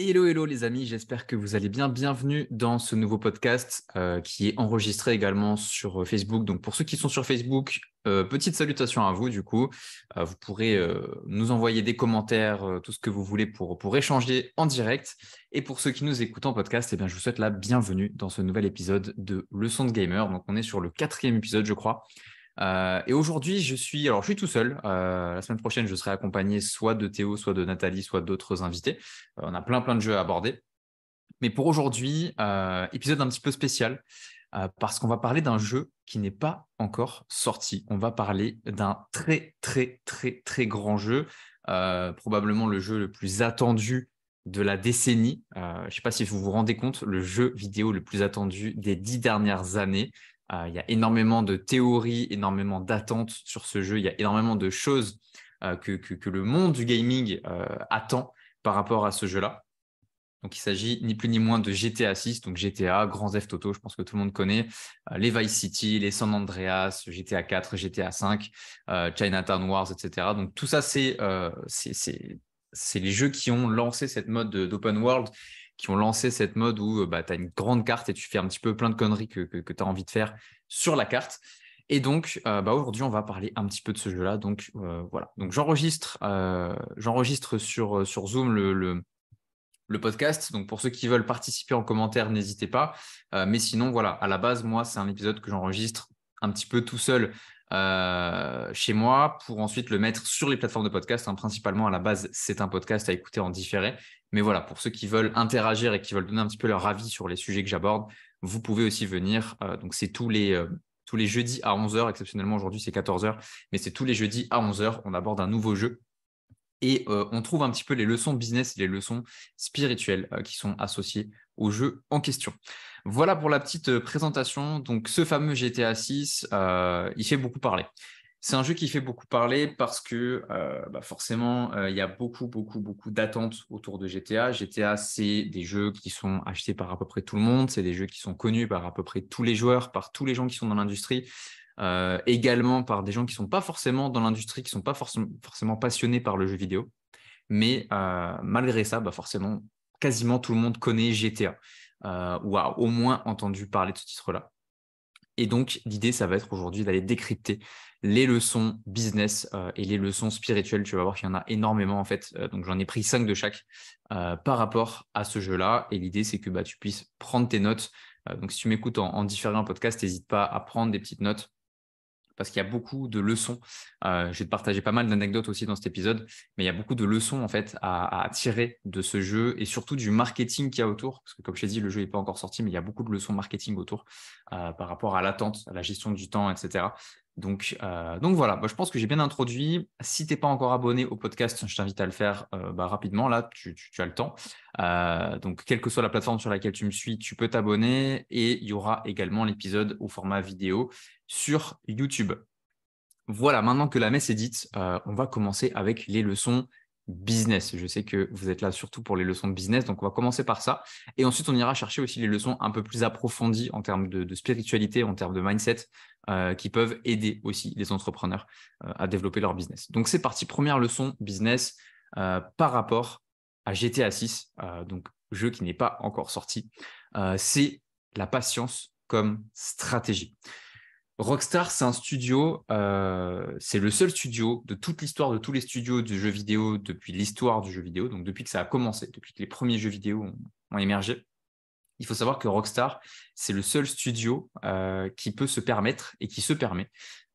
Hello, hello les amis, j'espère que vous allez bien. Bienvenue dans ce nouveau podcast euh, qui est enregistré également sur euh, Facebook. Donc pour ceux qui sont sur Facebook, euh, petite salutation à vous du coup. vous pourrez nous envoyer des commentaires, tout ce que vous voulez pour, pour échanger en direct. Et pour ceux qui nous écoutent en podcast, et eh bien, je vous souhaite la bienvenue dans ce nouvel épisode de Leçon de Gamer. Donc on est sur le quatrième épisode je crois. Euh, et aujourd'hui, je suis, alors je suis tout seul. Euh, la semaine prochaine, je serai accompagné soit de Théo, soit de Nathalie, soit d'autres invités. Euh, on a plein plein de jeux à aborder. Mais pour aujourd'hui, épisode un petit peu spécial parce qu'on va parler d'un jeu qui n'est pas encore sorti. On va parler d'un très très très très grand jeu, probablement le jeu le plus attendu de la décennie. je ne sais pas si vous vous rendez compte, le jeu vidéo le plus attendu des dix dernières années. Ah, il y a énormément de théories, énormément d'attentes sur ce jeu. Il y a énormément de choses euh, que, que, le monde du gaming euh, attend par rapport à ce jeu-là. Donc il s'agit ni plus ni moins de GTA 6, donc GTA, Grand Theft Auto, je pense que tout le monde connaît, euh, les Vice City, les San Andreas, GTA 4, GTA 5, Chinatown Wars, etc. Donc tout ça, c'est les jeux qui ont lancé cette mode d'open world qui ont lancé cette mode où euh, bah, tu as une grande carte et tu fais un petit peu plein de conneries que, tu as envie de faire sur la carte. Et donc, euh, bah, aujourd'hui, on va parler un petit peu de ce jeu-là. Donc, euh, voilà. Donc, j'enregistre, j'enregistre sur, sur Zoom le, le, podcast. Donc, pour ceux qui veulent participer en commentaire, n'hésitez pas. mais sinon, voilà, à la base, moi, c'est un épisode que j'enregistre un petit peu tout seul chez moi pour ensuite le mettre sur les plateformes de podcast. Hein. Principalement, à la base, c'est un podcast à écouter en différé. Mais voilà, pour ceux qui veulent interagir et qui veulent donner un petit peu leur avis sur les sujets que j'aborde, vous pouvez aussi venir. Euh, donc, c'est tous les, euh, tous les jeudis à 11h. Exceptionnellement, aujourd'hui, c'est 14h. Mais c'est tous les jeudis à 11h. On aborde un nouveau jeu. Et euh, on trouve un petit peu les leçons business et les leçons spirituelles qui sont associées au jeu en question. Voilà pour la petite présentation. Donc, ce fameux GTA 6, il fait beaucoup parler. C'est un jeu qui fait beaucoup parler parce que euh, bah, forcément, euh, il y a beaucoup, beaucoup, beaucoup d'attentes autour de GTA. GTA, c'est des jeux qui sont achetés par à peu près tout le monde, c'est des jeux qui sont connus par à peu près tous les joueurs, par tous les gens qui sont dans l'industrie, euh, également par des gens qui ne sont pas forcément dans l'industrie, qui ne sont pas forcément passionnés par le jeu vidéo. Mais malgré ça, bah, forcément, quasiment tout le monde connaît GTA ou a au moins entendu parler de ce titre-là. Et donc, l'idée, ça va être aujourd'hui d'aller décrypter les leçons business euh, et les leçons spirituelles. Tu vas voir qu'il y en a énormément en fait. Euh, donc, j'en ai pris cinq de chaque euh, par rapport à ce jeu-là. Et l'idée, c'est que bah, tu puisses prendre tes notes. donc, si tu m'écoutes en différents podcasts, n'hésite pas à prendre des petites notes parce qu'il y a beaucoup de leçons. Euh, je vais partager pas mal d'anecdotes aussi dans cet épisode, mais il y a beaucoup de leçons en fait à, tirer de ce jeu et surtout du marketing qu'il y a autour, parce que comme je t'ai dit, le jeu n'est pas encore sorti, mais il y a beaucoup de leçons marketing autour euh, par rapport à l'attente, à la gestion du temps, etc. Donc, euh, donc voilà, bah, je pense que j'ai bien introduit. Si tu n'es pas encore abonné au podcast, je t'invite à le faire euh, bah, rapidement. Là, tu, as le temps. Euh, donc, quelle que soit la plateforme sur laquelle tu me suis, tu peux t'abonner. Et il y aura également l'épisode au format vidéo sur YouTube. Voilà, maintenant que la messe est dite, on va commencer avec les leçons business. Je sais que vous êtes là surtout pour les leçons de business, donc on va commencer par ça. Et ensuite, on ira chercher aussi les leçons un peu plus approfondies en termes de, spiritualité, en termes de mindset, euh, qui peuvent aider aussi les entrepreneurs euh, à développer leur business. Donc c'est parti, première leçon business euh, par rapport à GTA 6, donc jeu qui n'est pas encore sorti, c'est la patience comme stratégie. Rockstar, c'est un studio, euh, c'est le seul studio de toute l'histoire de tous les studios du jeu vidéo depuis l'histoire du jeu vidéo, donc depuis que ça a commencé, depuis que les premiers jeux vidéo ont, émergé. Il faut savoir que Rockstar, c'est le seul studio euh, qui peut se permettre et qui se permet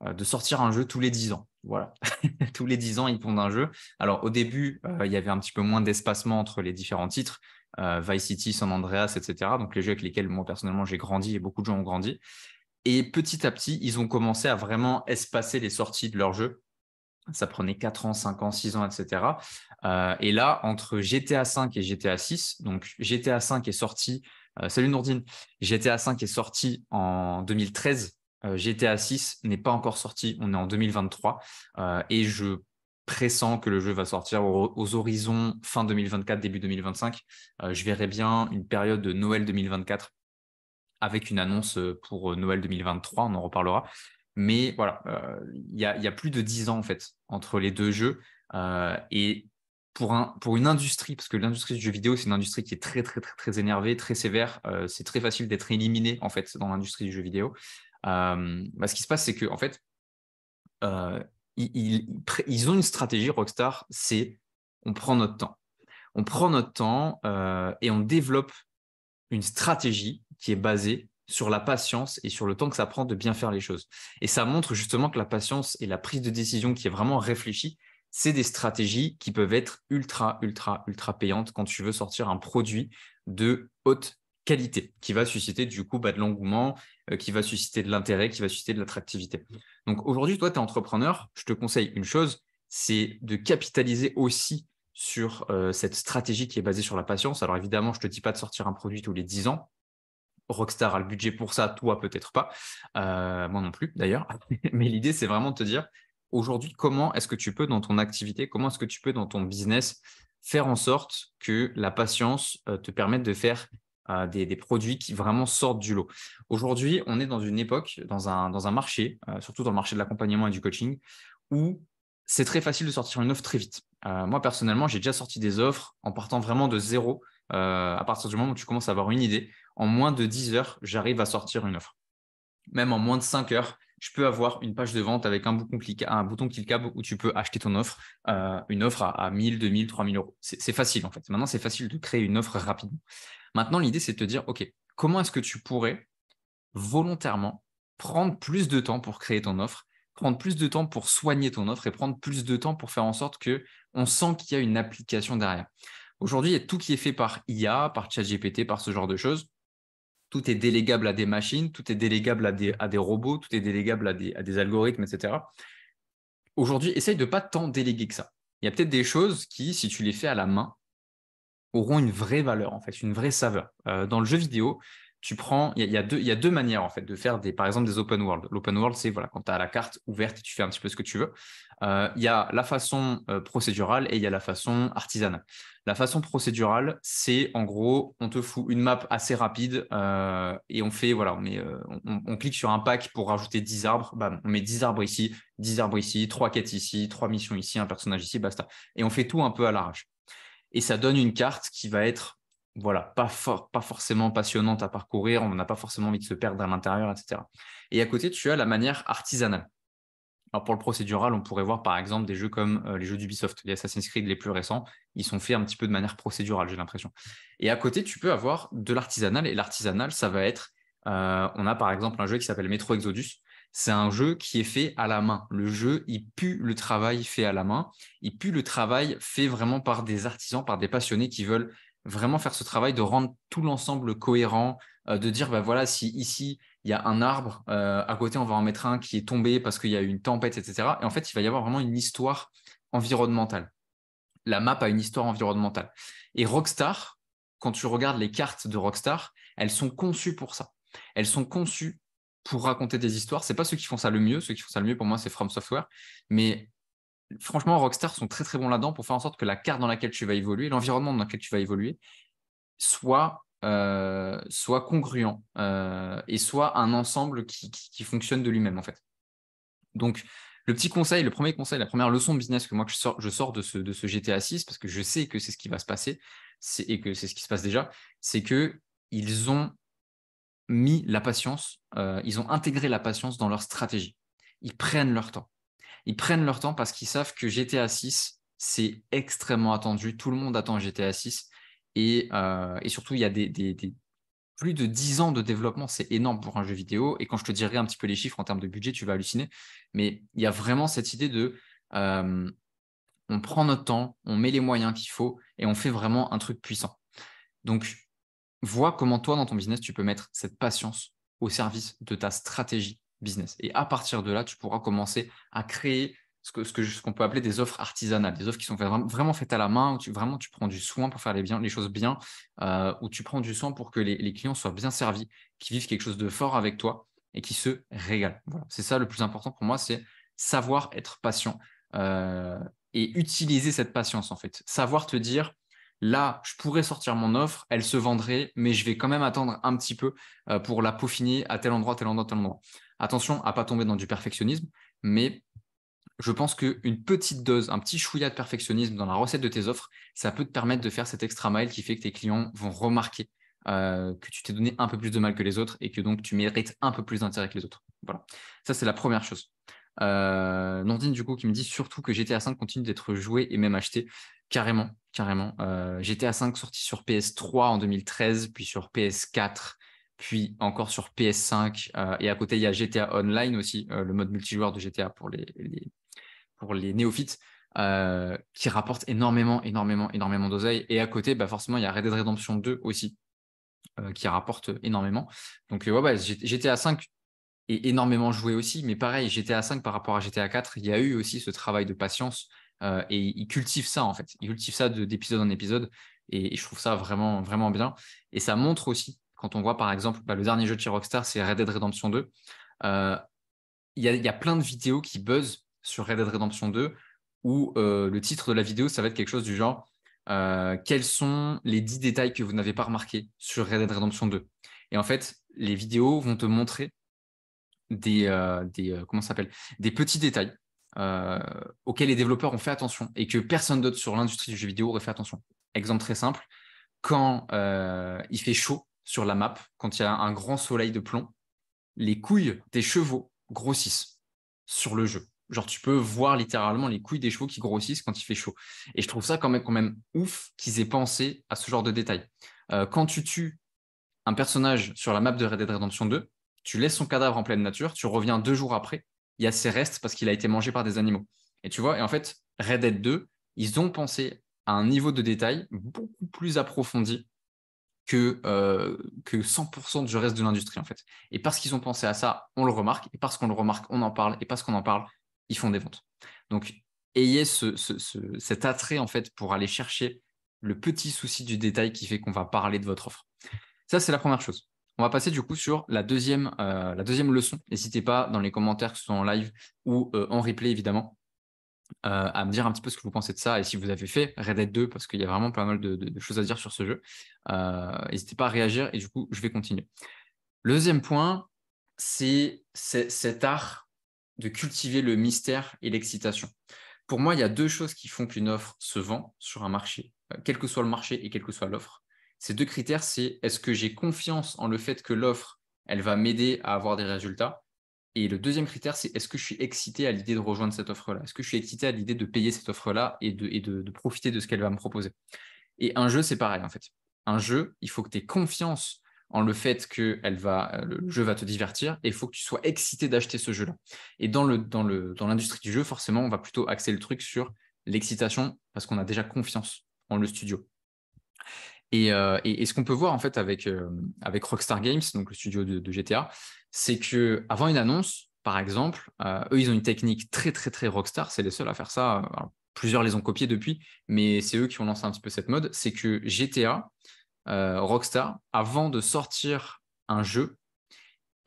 euh, de sortir un jeu tous les 10 ans. Voilà, tous les 10 ans, ils pondent un jeu. Alors au début, il y avait un petit peu moins d'espacement entre les différents titres. Vice City, San Andreas, etc. Donc les jeux avec lesquels moi personnellement j'ai grandi et beaucoup de gens ont grandi. Et petit à petit, ils ont commencé à vraiment espacer les sorties de leur jeu. Ça prenait 4 ans, 5 ans, 6 ans, etc. Euh, et là, entre GTA 5 et GTA 6, donc GTA 5 est sorti, euh, salut Nourdine, GTA 5 est sorti en 2013, GTA 6 n'est pas encore sorti, on est en 2023, euh, et je pressens que le jeu va sortir aux, aux horizons fin 2024, début 2025. je verrai bien une période de Noël 2024 avec une annonce euh, pour euh, Noël 2023, on en reparlera. Mais voilà, euh, il y, a plus de 10 ans en fait entre les deux jeux. et pour, un, pour une industrie, parce que l'industrie du jeu vidéo, c'est une industrie qui est très, très, très, très énervée, très sévère. c'est très facile d'être éliminé, en fait, dans l'industrie du jeu vidéo. Bah, ce qui se passe, c'est que, en fait, ils, ils, ont une stratégie, Rockstar, c'est on prend notre temps. On prend notre temps et on développe une stratégie qui est basé sur la patience et sur le temps que ça prend de bien faire les choses. Et ça montre justement que la patience et la prise de décision qui est vraiment réfléchie, c'est des stratégies qui peuvent être ultra, ultra, ultra payantes quand tu veux sortir un produit de haute qualité qui va susciter du coup bah, de l'engouement, euh, qui va susciter de l'intérêt, qui va susciter de l'attractivité. Donc aujourd'hui, toi, tu es entrepreneur, je te conseille une chose, c'est de capitaliser aussi sur euh, cette stratégie qui est basée sur la patience. Alors évidemment, je ne te dis pas de sortir un produit tous les 10 ans, Rockstar a le budget pour ça, toi peut-être pas, euh, moi non plus d'ailleurs. Mais l'idée, c'est vraiment de te dire aujourd'hui, comment est-ce que tu peux dans ton activité, comment est-ce que tu peux dans ton business faire en sorte que la patience euh, te permette de faire euh, des, produits qui vraiment sortent du lot. Aujourd'hui, on est dans une époque, dans un, dans un marché, surtout dans le marché de l'accompagnement et du coaching, où c'est très facile de sortir une offre très vite. moi, personnellement, j'ai déjà sorti des offres en partant vraiment de zéro. à partir du moment où tu commences à avoir une idée, en moins de 10 heures, j'arrive à sortir une offre. Même en moins de 5 heures, je peux avoir une page de vente avec un bouton, un bouton cliquable où tu peux acheter ton offre, euh, une offre à, 2 1000, 2000, 3000 euros. C'est facile en fait. Maintenant, c'est facile de créer une offre rapidement. Maintenant, l'idée, c'est de te dire, OK, comment est-ce que tu pourrais volontairement prendre plus de temps pour créer ton offre, prendre plus de temps pour soigner ton offre et prendre plus de temps pour faire en sorte qu'on sent qu'il y a une application derrière. Aujourd'hui, il y a tout qui est fait par IA, par ChatGPT, par ce genre de choses tout est délégable à des machines, tout est délégable à des, robots, tout est délégable à des, algorithmes, etc. Aujourd'hui, essaye de pas tant déléguer que ça. Il y a peut-être des choses qui, si tu les fais à la main, auront une vraie valeur, en fait, une vraie saveur. Euh, dans le jeu vidéo, tu prends, il y, a deux, y a deux manières en fait de faire des, par exemple des open world. L'open world, c'est voilà, quand tu as la carte ouverte, et tu fais un petit peu ce que tu veux. Euh, il y a la façon euh, procédurale et il y a la façon artisanale. La façon procédurale, c'est en gros, on te fout une map assez rapide euh, et on fait, voilà, on, met, on, clique sur un pack pour rajouter 10 arbres. on met 10 arbres ici, 10 arbres ici, 3 quêtes ici, 3 missions ici, un personnage ici, basta. Et on fait tout un peu à l'arrache. Et ça donne une carte qui va être voilà, pas, pas forcément passionnante à parcourir, on n'a pas forcément envie de se perdre à l'intérieur, etc. Et à côté, tu as la manière artisanale. Alors pour le procédural, on pourrait voir par exemple des jeux comme euh, les jeux d'Ubisoft, les Assassin's Creed les plus récents, ils sont faits un petit peu de manière procédurale, j'ai l'impression. Et à côté, tu peux avoir de l'artisanal, et l'artisanal, ça va être, euh, on a par exemple un jeu qui s'appelle Metro Exodus, c'est un jeu qui est fait à la main. Le jeu, il pue le travail fait à la main, il pue le travail fait vraiment par des artisans, par des passionnés qui veulent vraiment faire ce travail de rendre tout l'ensemble cohérent, euh, de dire, bah voilà, si ici, il y a un arbre, euh, à côté, on va en mettre un qui est tombé parce qu'il y a eu une tempête, etc. Et en fait, il va y avoir vraiment une histoire environnementale. La map a une histoire environnementale. Et Rockstar, quand tu regardes les cartes de Rockstar, elles sont conçues pour ça. Elles sont conçues pour raconter des histoires. C'est pas ceux qui font ça le mieux. Ceux qui font ça le mieux, pour moi, c'est From Software. Mais franchement, Rockstar sont très très bons là-dedans pour faire en sorte que la carte dans laquelle tu vas évoluer, l'environnement dans lequel tu vas évoluer, soit, euh, soit congruent euh, et soit un ensemble qui, fonctionne de lui-même en fait. Donc, le petit conseil, le premier conseil, la première leçon de business que moi je sors, je sors de, ce, de GTA 6 parce que je sais que c'est ce qui va se passer et que c'est ce qui se passe déjà, c'est que ils ont mis la patience, euh, ils ont intégré la patience dans leur stratégie. Ils prennent leur temps. Ils prennent leur temps parce qu'ils savent que GTA 6, c'est extrêmement attendu. Tout le monde attend GTA 6. Et, euh, et surtout, il y a des, plus de 10 ans de développement. C'est énorme pour un jeu vidéo. Et quand je te dirai un petit peu les chiffres en termes de budget, tu vas halluciner. Mais il y a vraiment cette idée de... Euh, on prend notre temps, on met les moyens qu'il faut et on fait vraiment un truc puissant. Donc, vois comment toi, dans ton business, tu peux mettre cette patience au service de ta stratégie business. Et à partir de là, tu pourras commencer à créer ce qu'on que, ce peut appeler des offres artisanales, des offres qui sont vraiment faites à la main, où tu, vraiment tu prends du soin pour faire les, les choses bien, euh, où tu prends du soin pour que les, clients soient bien servis, qui vivent quelque chose de fort avec toi et qui se régalent. C'est ça le plus important pour moi, c'est savoir être patient euh, et utiliser cette patience en fait. Savoir te dire, là, je pourrais sortir mon offre, elle se vendrait, mais je vais quand même attendre un petit peu euh, pour la peaufiner à tel endroit, tel endroit, tel endroit. Attention à pas tomber dans du perfectionnisme, mais je pense qu'une petite dose, un petit chouïa de perfectionnisme dans la recette de tes offres, ça peut te permettre de faire cet extra mile qui fait que tes clients vont remarquer euh, que tu t'es donné un peu plus de mal que les autres et que donc tu mérites un peu plus d'intérêt que les autres. Voilà. Ça, c'est la première chose. Euh, du coup, qui me dit surtout que GTA V continue d'être joué et même acheté. Carrément, carrément. Euh, GTA V sorti sur PS3 en 2013, puis sur PS4, puis encore sur PS5. Euh, et à côté, il y a GTA Online aussi, euh, le mode multijoueur de GTA pour les, pour les néophytes. qui rapporte énormément, énormément, énormément d'oseille. Et à côté, bah forcément, il y a Red Dead Redemption 2 aussi, qui rapporte énormément. Donc, ouais, GTA 5 et énormément joué aussi. Mais pareil, GTA 5 par rapport à GTA 4, il y a eu aussi ce travail de patience euh, et il cultive ça en fait. il cultive ça d'épisode en épisode et, je trouve ça vraiment, vraiment bien. Et ça montre aussi, quand on voit par exemple bah, le dernier jeu de chez Rockstar, c'est Red Dead Redemption 2. Euh, il y, a, plein de vidéos qui buzzent sur Red Dead Redemption 2 où euh, le titre de la vidéo, ça va être quelque chose du genre Quels sont les 10 détails que vous n'avez pas remarqués sur Red Dead Redemption 2 Et en fait, les vidéos vont te montrer des, euh, euh, comment s'appelle des petits détails euh, auxquels les développeurs ont fait attention et que personne d'autre sur l'industrie du jeu vidéo aurait fait attention. Exemple très simple, quand il fait chaud sur la map, quand il y a un grand soleil de plomb, les couilles des chevaux grossissent sur le jeu. Genre, tu peux voir littéralement les couilles des chevaux qui grossissent quand il fait chaud. Et je trouve ça quand même, quand même ouf qu'ils aient pensé à ce genre de détails quand tu tues un personnage sur la map de Red Dead Redemption 2, tu laisses son cadavre en pleine nature, tu reviens deux jours après, il y a ses restes parce qu'il a été mangé par des animaux. Et tu vois, et en fait, Red Dead 2, ils ont pensé à un niveau de détail beaucoup plus approfondi que, euh, que 100% du reste de l'industrie, en fait. Et parce qu'ils ont pensé à ça, on le remarque, et parce qu'on le remarque, on en parle, et parce qu'on en parle, ils font des ventes. Donc, ayez cet attrait, en fait, pour aller chercher le petit souci du détail qui fait qu'on va parler de votre offre. Ça, c'est la première chose. On va passer du coup sur la deuxième, euh, la deuxième leçon. N'hésitez pas dans les commentaires, que ce soit en live ou euh, en replay évidemment, euh, à me dire un petit peu ce que vous pensez de ça et si vous avez fait Red Dead 2 parce qu'il y a vraiment pas mal de, de choses à dire sur ce jeu. N'hésitez pas à réagir et du coup, je vais continuer. Le deuxième point, c'est cet art de cultiver le mystère et l'excitation. Pour moi, il y a deux choses qui font qu'une offre se vend sur un marché, quel que soit le marché et quelle que soit l'offre. Ces deux critères, c'est est-ce que j'ai confiance en le fait que l'offre, elle va m'aider à avoir des résultats Et le deuxième critère, c'est est-ce que je suis excité à l'idée de rejoindre cette offre-là Est-ce que je suis excité à l'idée de payer cette offre-là et, de, et de, profiter de ce qu'elle va me proposer Et un jeu, c'est pareil en fait. Un jeu, il faut que tu aies confiance en le fait que elle va, euh, le jeu va te divertir et il faut que tu sois excité d'acheter ce jeu-là. Et dans, le, dans, le, dans l'industrie du jeu, forcément, on va plutôt axer le truc sur l'excitation parce qu'on a déjà confiance en le studio. Euh, et, ce qu'on peut voir en fait avec, euh, Rockstar Games, donc le studio de, GTA, c'est que avant une annonce, par exemple, euh, eux ils ont une technique très très très Rockstar, c'est les seuls à faire ça. plusieurs les ont copiés depuis, mais c'est eux qui ont lancé un petit peu cette mode. C'est que GTA, Rockstar, avant de sortir un jeu,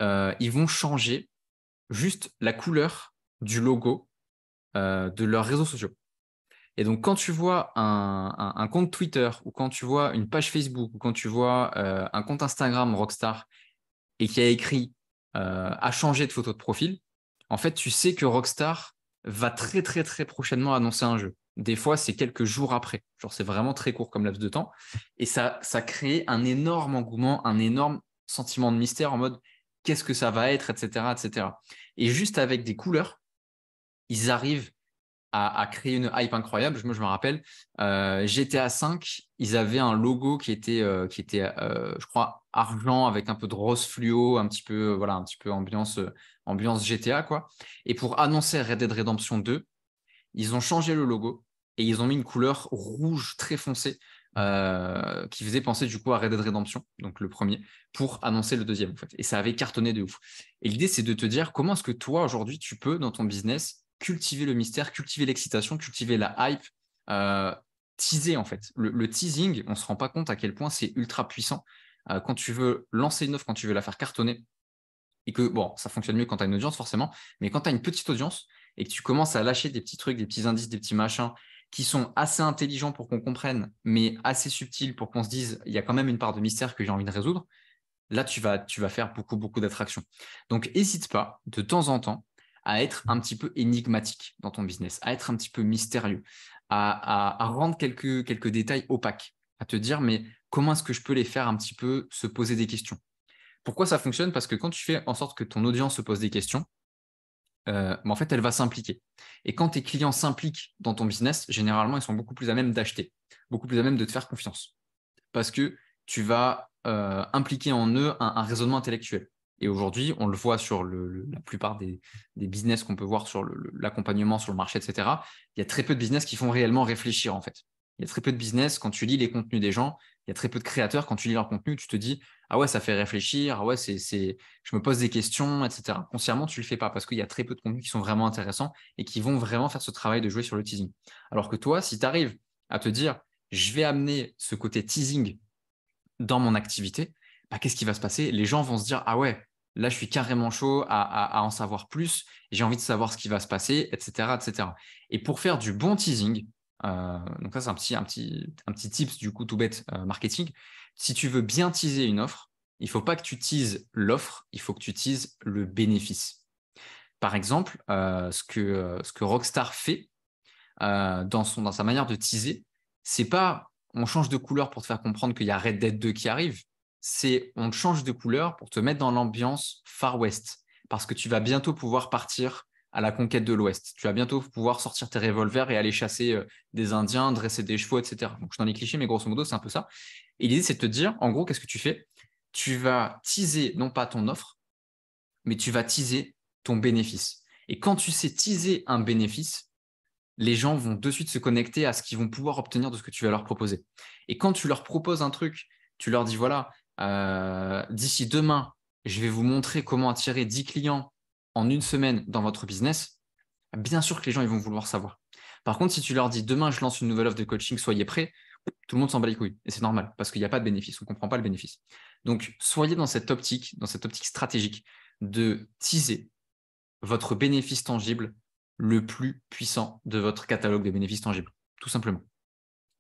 ils vont changer juste la couleur du logo de leurs réseaux sociaux. Et donc, quand tu vois un, compte Twitter ou quand tu vois une page Facebook ou quand tu vois euh, un compte Instagram Rockstar et qui a écrit euh, à changer de photo de profil, en fait, tu sais que Rockstar va très, très, très prochainement annoncer un jeu. Des fois, c'est quelques jours après. Genre, c'est vraiment très court comme laps de temps. Et ça, ça crée un énorme engouement, un énorme sentiment de mystère en mode qu'est-ce que ça va être, etc., etc. Et juste avec des couleurs, ils arrivent a, créé une hype incroyable. Je me, je me rappelle, euh, GTA 5, ils avaient un logo qui était, euh, qui était euh, je crois, argent avec un peu de rose fluo, un petit peu, voilà, un petit peu ambiance, ambiance GTA, quoi. Et pour annoncer Red Dead Redemption 2, ils ont changé le logo et ils ont mis une couleur rouge très foncée. qui faisait penser du coup à Red Dead Redemption, donc le premier, pour annoncer le deuxième Et ça avait cartonné de ouf. Et l'idée, c'est de te dire comment est-ce que toi aujourd'hui, tu peux dans ton business cultiver le mystère, cultiver l'excitation, cultiver la hype, euh, teaser en fait. Le, teasing, on ne se rend pas compte à quel point c'est ultra puissant. Euh, quand tu veux lancer une offre, quand tu veux la faire cartonner, et que, bon, ça fonctionne mieux quand tu as une audience forcément, mais quand tu as une petite audience et que tu commences à lâcher des petits trucs, des petits indices, des petits machins qui sont assez intelligents pour qu'on comprenne, mais assez subtils pour qu'on se dise, il y a quand même une part de mystère que j'ai envie de résoudre, là, tu vas, tu vas faire beaucoup, beaucoup d'attractions. Donc, n'hésite pas de temps en temps à être un petit peu énigmatique dans ton business, à être un petit peu mystérieux, à, rendre quelques, détails opaques, à te dire, mais comment est-ce que je peux les faire un petit peu se poser des questions Pourquoi ça fonctionne Parce que quand tu fais en sorte que ton audience se pose des questions, euh, bah, en fait, elle va s'impliquer. Et quand tes clients s'impliquent dans ton business, généralement, ils sont beaucoup plus à même d'acheter, beaucoup plus à même de te faire confiance. Parce que tu vas euh, impliquer en eux un raisonnement intellectuel. Et aujourd'hui, on le voit sur la plupart des, business qu'on peut voir sur l'accompagnement, sur le marché, etc. Il y a très peu de business qui font réellement réfléchir, en fait. Il y a très peu de business quand tu lis les contenus des gens. Il y a très peu de créateurs quand tu lis leur contenu. Tu te dis ah ouais ça fait réfléchir. Ah ouais c'est je me pose des questions etc. Consciemment tu le fais pas parce qu'il y a très peu de contenus qui sont vraiment intéressants et qui vont vraiment faire ce travail de jouer sur le teasing. Alors que toi si tu arrives à te dire je vais amener ce côté teasing dans mon activité, bah, qu'est-ce qui va se passer Les gens vont se dire, ah ouais, là, je suis carrément chaud à, en savoir plus, j'ai envie de savoir ce qui va se passer, etc. etc. Et pour faire du bon teasing, euh, donc ça, c'est un petit, un, petit, un petit tips du coup tout bête euh, marketing, si tu veux bien teaser une offre, il ne faut pas que tu teases l'offre, il faut que tu teases le bénéfice. Par exemple, euh, ce, que, ce que Rockstar fait dans, son, dans sa manière de teaser, c'est pas on change de couleur pour te faire comprendre qu'il y a Red Dead 2 qui arrive c'est on change de couleur pour te mettre dans l'ambiance Far West, parce que tu vas bientôt pouvoir partir à la conquête de l'Ouest. Tu vas bientôt pouvoir sortir tes revolvers et aller chasser euh, des Indiens, dresser des chevaux, etc. Donc, je suis dans les clichés, mais grosso modo, c'est un peu ça. Et l'idée, c'est de te dire, en gros, qu'est-ce que tu fais Tu vas teaser non pas ton offre, mais tu vas teaser ton bénéfice. Et quand tu sais teaser un bénéfice, les gens vont de suite se connecter à ce qu'ils vont pouvoir obtenir de ce que tu vas leur proposer. Et quand tu leur proposes un truc, tu leur dis voilà, euh, d'ici demain, je vais vous montrer comment attirer 10 clients en une semaine dans votre business. Bien sûr que les gens ils vont vouloir savoir. Par contre, si tu leur dis demain, je lance une nouvelle offre de coaching, soyez prêts, tout le monde s'en bat les couilles. Et c'est normal parce qu'il n'y a pas de bénéfice, on ne comprend pas le bénéfice. Donc, soyez dans cette optique, dans cette optique stratégique de teaser votre bénéfice tangible le plus puissant de votre catalogue de bénéfices tangibles, tout simplement.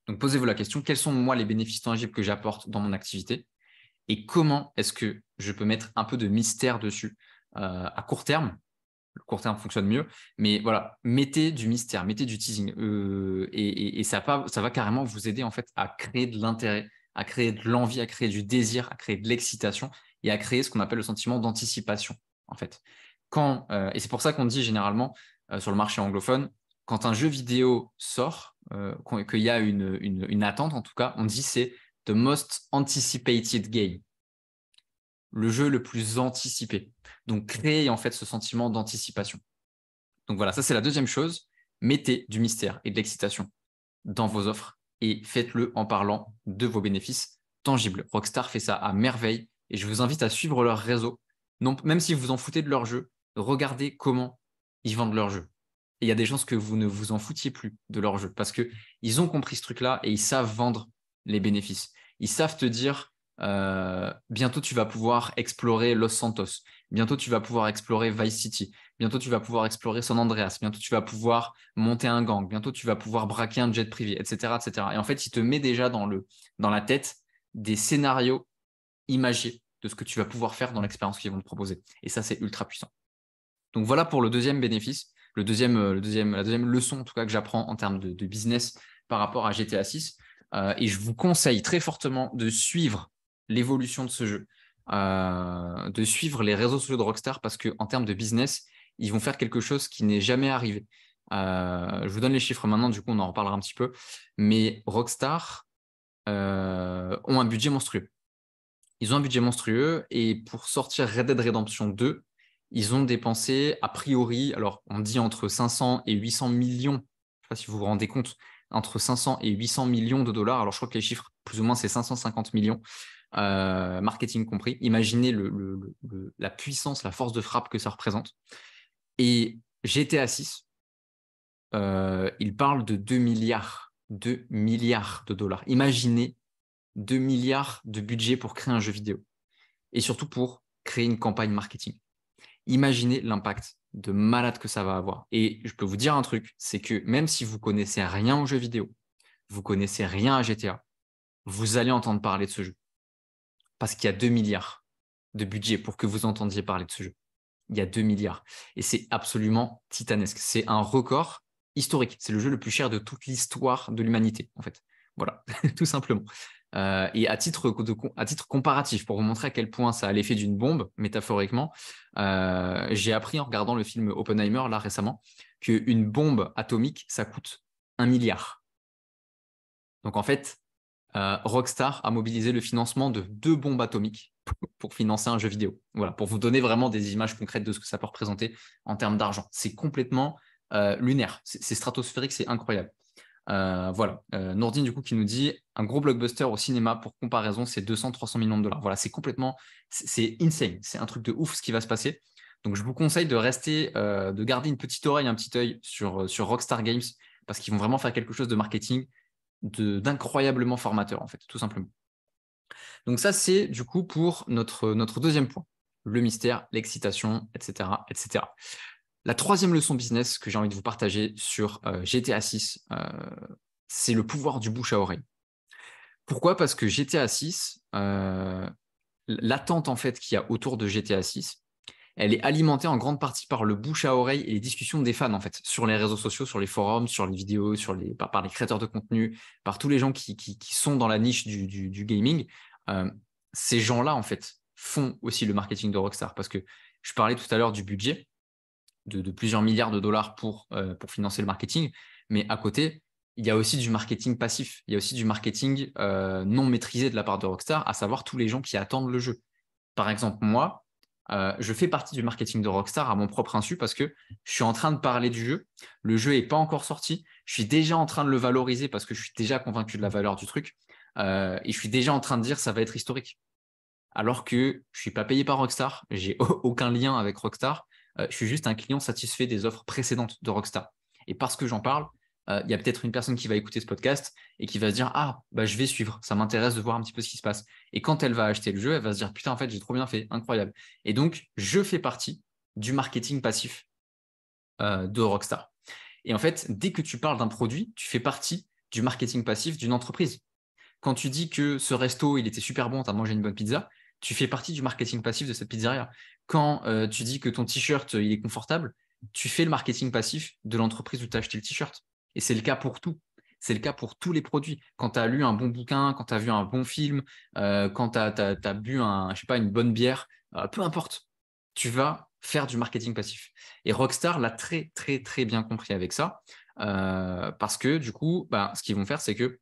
Donc, posez-vous la question, quels sont moi les bénéfices tangibles que j'apporte dans mon activité et comment est-ce que je peux mettre un peu de mystère dessus euh, à court terme. Le court terme fonctionne mieux, mais voilà, mettez du mystère, mettez du teasing, euh, et, ça, va, carrément vous aider en fait à créer de l'intérêt, à créer de l'envie, à créer du désir, à créer de l'excitation et à créer ce qu'on appelle le sentiment d'anticipation en fait. Quand, euh, et c'est pour ça qu'on dit généralement sur le marché anglophone, quand un jeu vidéo sort, qu'il y a une attente en tout cas, on dit c'est The Most Anticipated Game, le jeu le plus anticipé. Donc, créez en fait ce sentiment d'anticipation. Donc voilà, ça c'est la deuxième chose. Mettez du mystère et de l'excitation dans vos offres et faites-le en parlant de vos bénéfices tangibles. Rockstar fait ça à merveille et je vous invite à suivre leur réseau. même si vous vous en foutez de leur jeu, regardez comment ils vendent leur jeu. il y a des chances que vous ne vous en foutiez plus de leur jeu parce qu'ils ont compris ce truc-là et ils savent vendre les bénéfices. Ils savent te dire, euh, bientôt tu vas pouvoir explorer Los Santos, bientôt tu vas pouvoir explorer Vice City, bientôt tu vas pouvoir explorer San Andreas, bientôt tu vas pouvoir monter un gang, bientôt tu vas pouvoir braquer un jet privé, etc. etc. Et en fait, il te met déjà dans, le, dans la tête des scénarios imagés de ce que tu vas pouvoir faire dans l'expérience qu'ils vont te proposer. Et ça, c'est ultra puissant. Donc voilà pour le deuxième bénéfice, le deuxième, euh, le deuxième, la deuxième leçon en tout cas que j'apprends en termes de, de business par rapport à GTA 6. Euh, et je vous conseille très fortement de suivre l'évolution de ce jeu, euh, de suivre les réseaux sociaux de Rockstar parce qu'en termes de business, ils vont faire quelque chose qui n'est jamais arrivé. Euh, je vous donne les chiffres maintenant, du coup on en reparlera un petit peu. Mais Rockstar ont un budget monstrueux. Ils ont un budget monstrueux et pour sortir Red Dead Redemption 2, ils ont dépensé a priori, alors on dit entre 500 et 800 millions, je ne sais pas si vous vous rendez compte, entre 500 et 800 millions de dollars. Alors, je crois que les chiffres, plus ou moins, c'est 550 millions, euh, marketing compris. Imaginez la puissance, la force de frappe que ça représente. Et GTA 6, euh, il parle de 2 milliards, 2 milliards de dollars. Imaginez 2 milliards de budget pour créer un jeu vidéo et surtout pour créer une campagne marketing imaginez l'impact de malade que ça va avoir. Et je peux vous dire un truc, c'est que même si vous connaissez rien aux jeux vidéo, vous connaissez rien à GTA, vous allez entendre parler de ce jeu. Parce qu'il y a 2 milliards de budget pour que vous entendiez parler de ce jeu. Il y a 2 milliards. Et c'est absolument titanesque. C'est un record historique. C'est le jeu le plus cher de toute l'histoire de l'humanité, en fait. Voilà, tout simplement. Euh, et à titre, à titre comparatif, pour vous montrer à quel point ça a l'effet d'une bombe, métaphoriquement, euh, j'ai appris en regardant le film Oppenheimer, là récemment, qu'une bombe atomique, ça coûte un milliard. Donc en fait, euh, Rockstar a mobilisé le financement de deux bombes atomiques pour financer un jeu vidéo. Voilà, pour vous donner vraiment des images concrètes de ce que ça peut représenter en termes d'argent. C'est complètement lunaire, c'est stratosphérique, c'est incroyable. Euh, voilà, euh, Nordine du coup qui nous dit un gros blockbuster au cinéma pour comparaison, c'est 200-300 millions de dollars. Voilà, c'est complètement, c'est insane, c'est un truc de ouf ce qui va se passer. Donc je vous conseille de rester, euh, de garder une petite oreille, un petit œil sur, sur Rockstar Games parce qu'ils vont vraiment faire quelque chose de marketing d'incroyablement formateur en fait, tout simplement. Donc ça c'est du coup pour notre, notre deuxième point, le mystère, l'excitation, etc., etc. La troisième leçon business que j'ai envie de vous partager sur euh, GTA 6, euh, c'est le pouvoir du bouche à oreille. Pourquoi Parce que GTA 6, euh, l'attente en fait qu'il y a autour de GTA 6, elle est alimentée en grande partie par le bouche à oreille et les discussions des fans en fait sur les réseaux sociaux, sur les forums, sur les vidéos, par, les créateurs de contenu, par tous les gens qui, sont dans la niche du, gaming. ces gens-là en fait font aussi le marketing de Rockstar parce que je parlais tout à l'heure du budget de, plusieurs milliards de dollars pour, euh, pour financer le marketing. Mais à côté, il y a aussi du marketing passif, il y a aussi du marketing euh, non maîtrisé de la part de Rockstar, à savoir tous les gens qui attendent le jeu. Par exemple, moi, euh, je fais partie du marketing de Rockstar à mon propre insu parce que je suis en train de parler du jeu, le jeu n'est pas encore sorti, je suis déjà en train de le valoriser parce que je suis déjà convaincu de la valeur du truc, et je suis déjà en train de dire ça va être historique alors que je suis pas payé par Rockstar, j'ai aucun lien avec Rockstar, euh, je suis juste un client satisfait des offres précédentes de Rockstar. Et parce que j'en parle, euh, il y a peut-être une personne qui va écouter ce podcast et qui va se dire Ah, bah, je vais suivre, ça m'intéresse de voir un petit peu ce qui se passe. Et quand elle va acheter le jeu, elle va se dire Putain, en fait, j'ai trop bien fait, incroyable. Et donc, je fais partie du marketing passif euh, de Rockstar. Et en fait, dès que tu parles d'un produit, tu fais partie du marketing passif d'une entreprise. Quand tu dis que ce resto, il était super bon, tu as mangé une bonne pizza, tu fais partie du marketing passif de cette pizzeria. Quand euh, tu dis que ton t-shirt, euh, il est confortable, tu fais le marketing passif de l'entreprise où tu as acheté le t-shirt. Et c'est le cas pour tout. C'est le cas pour tous les produits. Quand tu as lu un bon bouquin, quand tu as vu un bon film, euh, quand tu as, bu un, je sais pas, une bonne bière, peu importe, tu vas faire du marketing passif. Et Rockstar l'a très, très, très bien compris avec ça. parce que du coup, bah, ce qu'ils vont faire, c'est que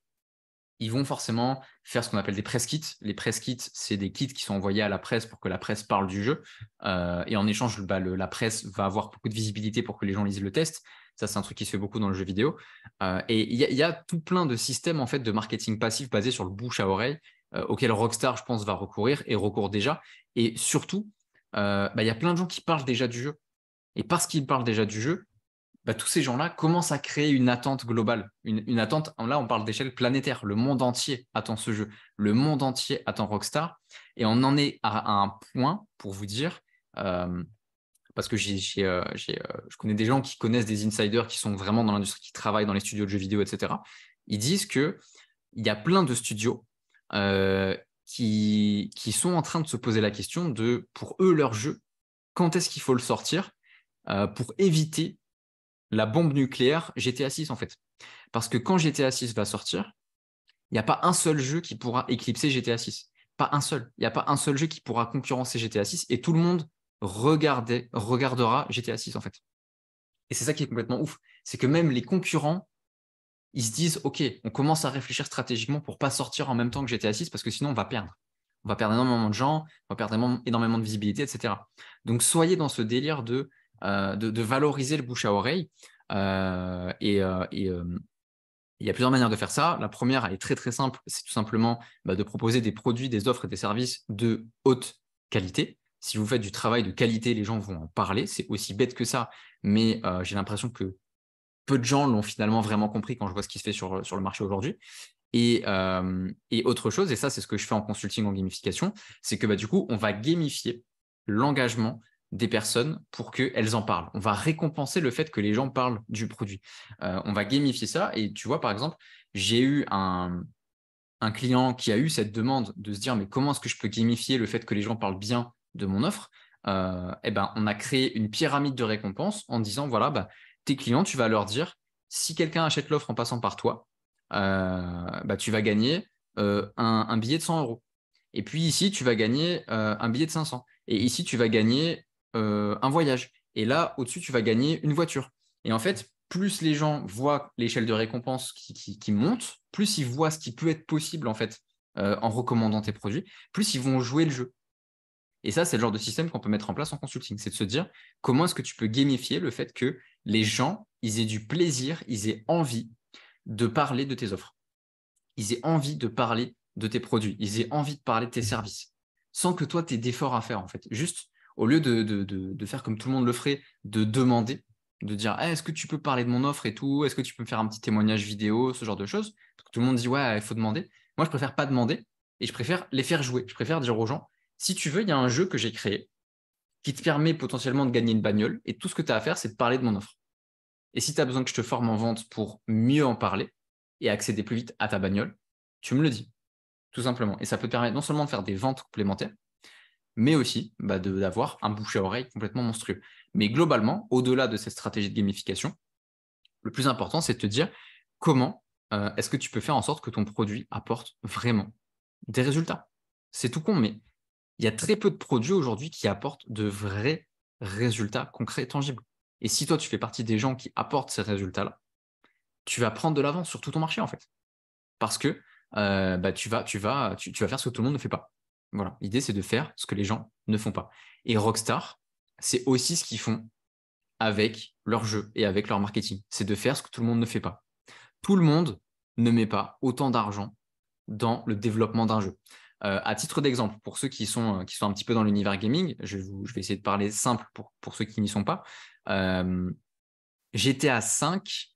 ils vont forcément faire ce qu'on appelle des press kits. Les press kits, c'est des kits qui sont envoyés à la presse pour que la presse parle du jeu. Euh, et en échange, bah, la presse va avoir beaucoup de visibilité pour que les gens lisent le test. Ça, c'est un truc qui se fait beaucoup dans le jeu vidéo. Euh, et il y, a tout plein de systèmes en fait de marketing passif basés sur le bouche à oreille auxquels euh, auquel Rockstar, je pense, va recourir et recourt déjà. Et surtout, bah, il y a plein de gens qui parlent déjà du jeu. Et parce qu'ils parlent déjà du jeu, bah, tous ces gens-là commencent à créer une attente globale, une, attente, là on parle d'échelle planétaire, le monde entier attend ce jeu, le monde entier attend Rockstar, et on en est à, un point pour vous dire, euh, parce que euh, euh, je connais des gens qui connaissent des insiders qui sont vraiment dans l'industrie, qui travaillent dans les studios de jeux vidéo, etc. Ils disent qu'il y a plein de studios qui sont en train de se poser la question de, pour eux, leur jeu, quand est-ce qu'il faut le sortir pour éviter la bombe nucléaire GTA 6 en fait. Parce que quand GTA 6 va sortir, il n'y a pas un seul jeu qui pourra éclipser GTA 6. Pas un seul. Il n'y a pas un seul jeu qui pourra concurrencer GTA 6 et tout le monde regardera GTA 6 en fait. Et c'est ça qui est complètement ouf. C'est que même les concurrents, ils se disent, OK, on commence à réfléchir stratégiquement pour pas sortir en même temps que GTA 6 parce que sinon on va perdre. On va perdre énormément de gens, on va perdre énormément de visibilité, etc. Donc soyez dans ce délire de euh, de, valoriser le bouche à oreille. Euh, et, euh, il y a plusieurs manières de faire ça. La première, elle est très très simple, c'est tout simplement bah, de proposer des produits, des offres et des services de haute qualité. Si vous faites du travail de qualité, les gens vont en parler. C'est aussi bête que ça, mais j'ai l'impression que peu de gens l'ont finalement vraiment compris quand je vois ce qui se fait sur, sur le marché aujourd'hui. Et, autre chose, et ça c'est ce que je fais en consulting en gamification, c'est que bah, du coup, on va gamifier l'engagement des personnes pour qu'elles en parlent. On va récompenser le fait que les gens parlent du produit. Euh, on va gamifier ça. Et tu vois, par exemple, j'ai eu un, client qui a eu cette demande de se dire, mais comment est-ce que je peux gamifier le fait que les gens parlent bien de mon offre euh, eh bien, on a créé une pyramide de récompenses en disant voilà, bah, tes clients, tu vas leur dire si quelqu'un achète l'offre en passant par toi, euh, bah, tu vas gagner un, un, billet de 100 euros. Et puis ici, tu vas gagner un billet de 500. Et ici, tu vas gagner euh, un voyage. Et là, au-dessus, tu vas gagner une voiture. Et en fait, plus les gens voient l'échelle de récompense qui, monte, plus ils voient ce qui peut être possible en fait euh, en recommandant tes produits, plus ils vont jouer le jeu. Et ça, c'est le genre de système qu'on peut mettre en place en consulting. C'est de se dire comment est-ce que tu peux gamifier le fait que les gens, ils aient du plaisir, ils aient envie de parler de tes offres. Ils aient envie de parler de tes produits. Ils aient envie de parler de tes services. Sans que toi, tu aies d'efforts à faire, en fait. Juste, au lieu de, faire comme tout le monde le ferait, de demander, de dire ah, est-ce que tu peux parler de mon offre et tout, est-ce que tu peux me faire un petit témoignage vidéo, ce genre de choses. tout le monde dit ouais, il faut demander. Moi, je préfère pas demander et je préfère les faire jouer. Je préfère dire aux gens si tu veux, il y a un jeu que j'ai créé qui te permet potentiellement de gagner une bagnole et tout ce que tu as à faire, c'est de parler de mon offre. Et si tu as besoin que je te forme en vente pour mieux en parler et accéder plus vite à ta bagnole, tu me le dis, tout simplement. Et ça peut permettre non seulement de faire des ventes complémentaires, mais aussi bah, d'avoir un bouche à oreille complètement monstrueux. Mais globalement, au-delà de cette stratégie de gamification, le plus important, c'est de te dire comment euh, est-ce que tu peux faire en sorte que ton produit apporte vraiment des résultats. C'est tout con, mais il y a très peu de produits aujourd'hui qui apportent de vrais résultats concrets et tangibles. Et si toi, tu fais partie des gens qui apportent ces résultats-là, tu vas prendre de l'avance sur tout ton marché, en fait. Parce que tu, euh, bah, tu, vas, tu vas faire ce que tout le monde ne fait pas. Voilà, l'idée c'est de faire ce que les gens ne font pas. Et Rockstar, c'est aussi ce qu'ils font avec leur jeu et avec leur marketing. C'est de faire ce que tout le monde ne fait pas. Tout le monde ne met pas autant d'argent dans le développement d'un jeu. Euh, à titre d'exemple, pour ceux qui sont, euh, qui sont un petit peu dans l'univers gaming, je, vais essayer de parler simple pour, ceux qui n'y sont pas. Euh, GTA 5,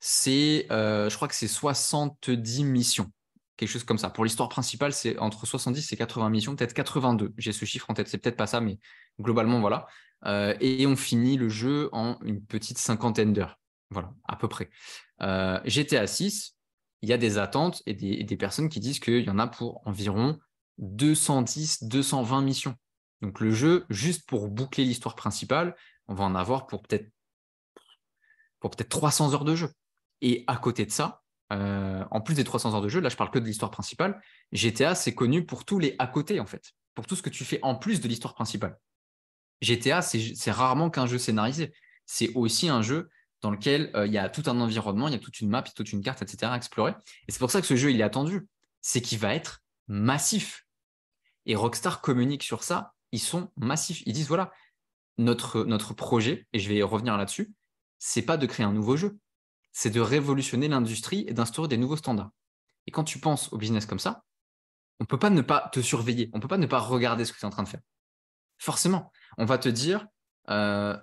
c'est, je crois que c'est 70 missions quelque chose comme ça. Pour l'histoire principale, c'est entre 70 et 80 missions, peut-être 82. J'ai ce chiffre en tête, c'est peut-être pas ça, mais globalement, voilà. Euh, et on finit le jeu en une petite cinquantaine d'heures. Voilà, à peu près. J'étais GTA 6, il y a des attentes et des, personnes qui disent qu'il y en a pour environ 210, 220 missions. Donc le jeu, juste pour boucler l'histoire principale, on va en avoir pour peut-être pour peut-être 300 heures de jeu. Et à côté de ça, euh, en plus des 300 heures de jeu, là je parle que de l'histoire principale, GTA c'est connu pour tous les à côté en fait, pour tout ce que tu fais en plus de l'histoire principale. GTA c'est rarement qu'un jeu scénarisé, c'est aussi un jeu dans lequel euh, il y a tout un environnement, il y a toute une map, toute une carte, etc. à explorer. Et c'est pour ça que ce jeu il est attendu, c'est qu'il va être massif. Et Rockstar communique sur ça, ils sont massifs, ils disent voilà, notre, notre projet, et je vais revenir là-dessus, c'est pas de créer un nouveau jeu, c'est de révolutionner l'industrie et d'instaurer des nouveaux standards. Et quand tu penses au business comme ça, on ne peut pas ne pas te surveiller, on ne peut pas ne pas regarder ce que tu es en train de faire. Forcément, on va te dire, euh,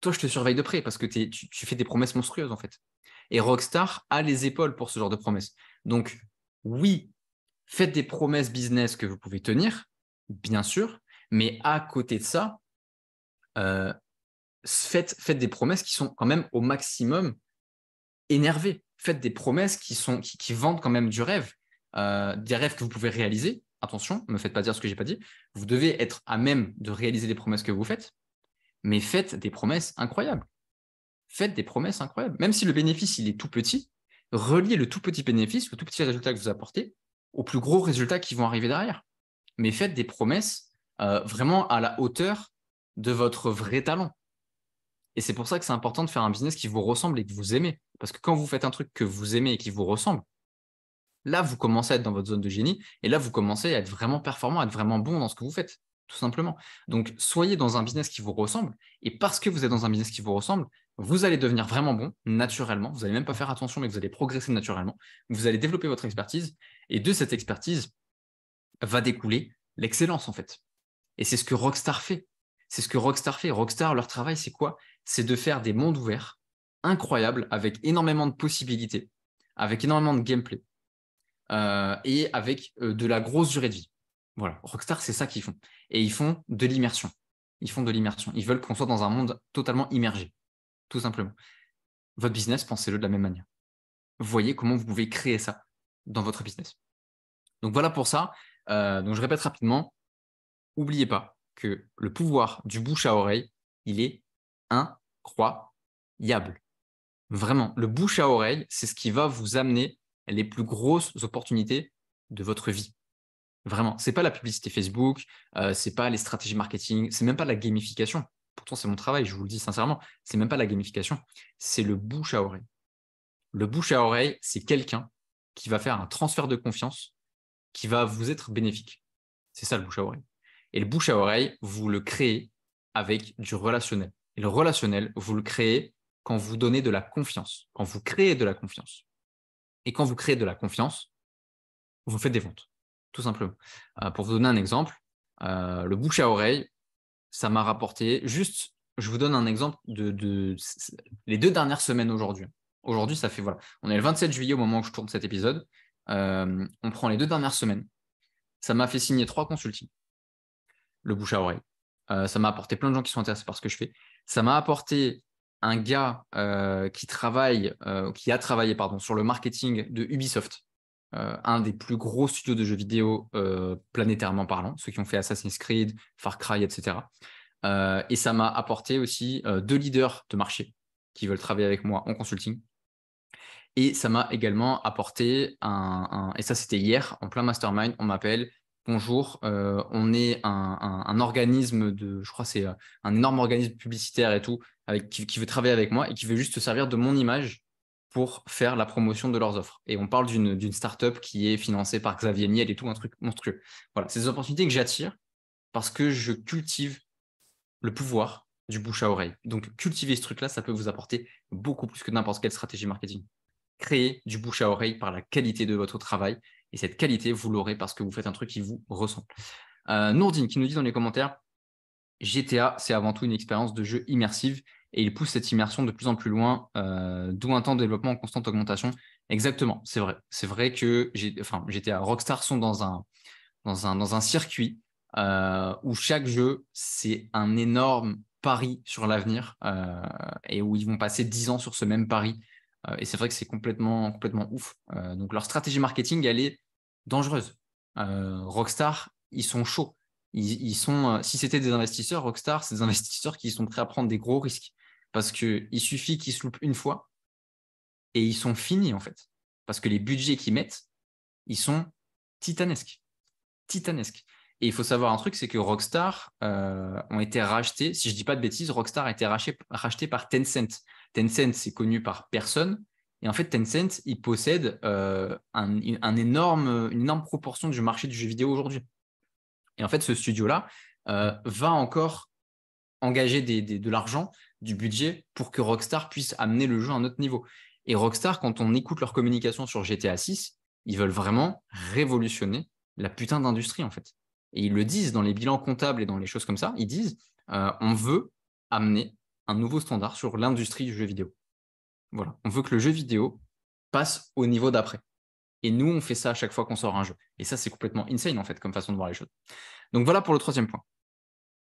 toi je te surveille de près parce que tu, fais des promesses monstrueuses en fait. Et Rockstar a les épaules pour ce genre de promesses. Donc oui, faites des promesses business que vous pouvez tenir, bien sûr, mais à côté de ça, euh, faites, des promesses qui sont quand même au maximum énervé, Faites des promesses qui, sont, qui, vendent quand même du rêve, euh, des rêves que vous pouvez réaliser. Attention, ne me faites pas dire ce que je n'ai pas dit. Vous devez être à même de réaliser les promesses que vous faites, mais faites des promesses incroyables. Faites des promesses incroyables. Même si le bénéfice, il est tout petit, reliez le tout petit bénéfice, le tout petit résultat que vous apportez, aux plus gros résultats qui vont arriver derrière. Mais faites des promesses euh, vraiment à la hauteur de votre vrai talent. Et c'est pour ça que c'est important de faire un business qui vous ressemble et que vous aimez. Parce que quand vous faites un truc que vous aimez et qui vous ressemble, là, vous commencez à être dans votre zone de génie et là, vous commencez à être vraiment performant, à être vraiment bon dans ce que vous faites, tout simplement. Donc, soyez dans un business qui vous ressemble et parce que vous êtes dans un business qui vous ressemble, vous allez devenir vraiment bon naturellement. Vous n'allez même pas faire attention, mais vous allez progresser naturellement. Vous allez développer votre expertise et de cette expertise va découler l'excellence, en fait. Et c'est ce que Rockstar fait. C'est ce que Rockstar fait. Rockstar, leur travail, c'est quoi c'est de faire des mondes ouverts incroyables avec énormément de possibilités, avec énormément de gameplay euh, et avec euh, de la grosse durée de vie. Voilà, Rockstar, c'est ça qu'ils font. Et ils font de l'immersion. Ils font de l'immersion. Ils veulent qu'on soit dans un monde totalement immergé, tout simplement. Votre business, pensez-le de la même manière. Voyez comment vous pouvez créer ça dans votre business. Donc voilà pour ça. Euh, donc je répète rapidement, n'oubliez pas que le pouvoir du bouche à oreille, il est un Croyable, Vraiment, le bouche à oreille, c'est ce qui va vous amener les plus grosses opportunités de votre vie. Vraiment, n'est pas la publicité Facebook, euh, ce n'est pas les stratégies marketing, ce n'est même pas la gamification. Pourtant, c'est mon travail, je vous le dis sincèrement, Ce n'est même pas la gamification, c'est le bouche à oreille. Le bouche à oreille, c'est quelqu'un qui va faire un transfert de confiance qui va vous être bénéfique. C'est ça le bouche à oreille. Et le bouche à oreille, vous le créez avec du relationnel. Et le relationnel, vous le créez quand vous donnez de la confiance, quand vous créez de la confiance. Et quand vous créez de la confiance, vous faites des ventes, tout simplement. Euh, pour vous donner un exemple, euh, le bouche à oreille, ça m'a rapporté juste, je vous donne un exemple de, les deux dernières semaines aujourd'hui. Aujourd'hui, ça fait, voilà, on est le 27 juillet au moment où je tourne cet épisode. Euh, on prend les deux dernières semaines. Ça m'a fait signer trois consultings. Le bouche à oreille. Euh, ça m'a apporté plein de gens qui sont intéressés par ce que je fais. Ça m'a apporté un gars euh, qui travaille, euh, qui a travaillé pardon, sur le marketing de Ubisoft, un des plus gros studios de jeux vidéo planétairement parlant, ceux qui ont fait Assassin's Creed, Far Cry, etc. et ça m'a apporté aussi deux leaders de marché qui veulent travailler avec moi en consulting. Et ça m'a également apporté un... et ça c'était hier en plein mastermind, on m'appelle bonjour, euh, on est un, organisme de, je crois c'est euh, un énorme organisme publicitaire et tout, avec, qui, veut travailler avec moi et qui veut juste se servir de mon image pour faire la promotion de leurs offres. Et on parle d'une startup qui est financée par Xavier Niel et tout, un truc monstrueux. Voilà, c'est des opportunités que j'attire parce que je cultive le pouvoir du bouche à oreille. Donc cultiver ce truc-là, ça peut vous apporter beaucoup plus que n'importe quelle stratégie marketing. Créer du bouche à oreille par la qualité de votre travail et cette qualité, vous l'aurez parce que vous faites un truc qui vous ressemble. Euh, Nourdine qui nous dit dans les commentaires GTA, c'est avant tout une expérience de jeu immersive et il pousse cette immersion de plus en plus loin, euh, d'où un temps de développement en constante augmentation. Exactement, c'est vrai. C'est vrai que enfin, GTA Rockstar sont dans un, dans un, dans un circuit euh, où chaque jeu, c'est un énorme pari sur l'avenir euh, et où ils vont passer 10 ans sur ce même pari euh, et c'est vrai que c'est complètement, complètement ouf. Euh, donc leur stratégie marketing, elle est dangereuse. Euh, Rockstar, ils sont chauds. sont, si c'était des investisseurs, Rockstar, c'est des investisseurs qui sont prêts à prendre des gros risques. Parce qu'il suffit qu'ils se loupent une fois et ils sont finis, en fait. Parce que les budgets qu'ils mettent, ils sont titanesques. Titanesques. Et il faut savoir un truc, c'est que Rockstar ont été rachetés, si je ne dis pas de bêtises, Rockstar a été racheté, racheté par Tencent. Tencent, c'est connu par personne. Et en fait, Tencent, il possède euh, un, énorme, une énorme proportion du marché du jeu vidéo aujourd'hui. Et en fait, ce studio-là euh, va encore engager de l'argent, du budget, pour que Rockstar puisse amener le jeu à un autre niveau. Et Rockstar, quand on écoute leur communication sur GTA 6, ils veulent vraiment révolutionner la putain d'industrie, en fait. Et ils le disent dans les bilans comptables et dans les choses comme ça, ils disent, euh, on veut amener un nouveau standard sur l'industrie du jeu vidéo. Voilà, on veut que le jeu vidéo passe au niveau d'après. Et nous, on fait ça à chaque fois qu'on sort un jeu. Et ça, c'est complètement insane, en fait, comme façon de voir les choses. Donc voilà pour le troisième point.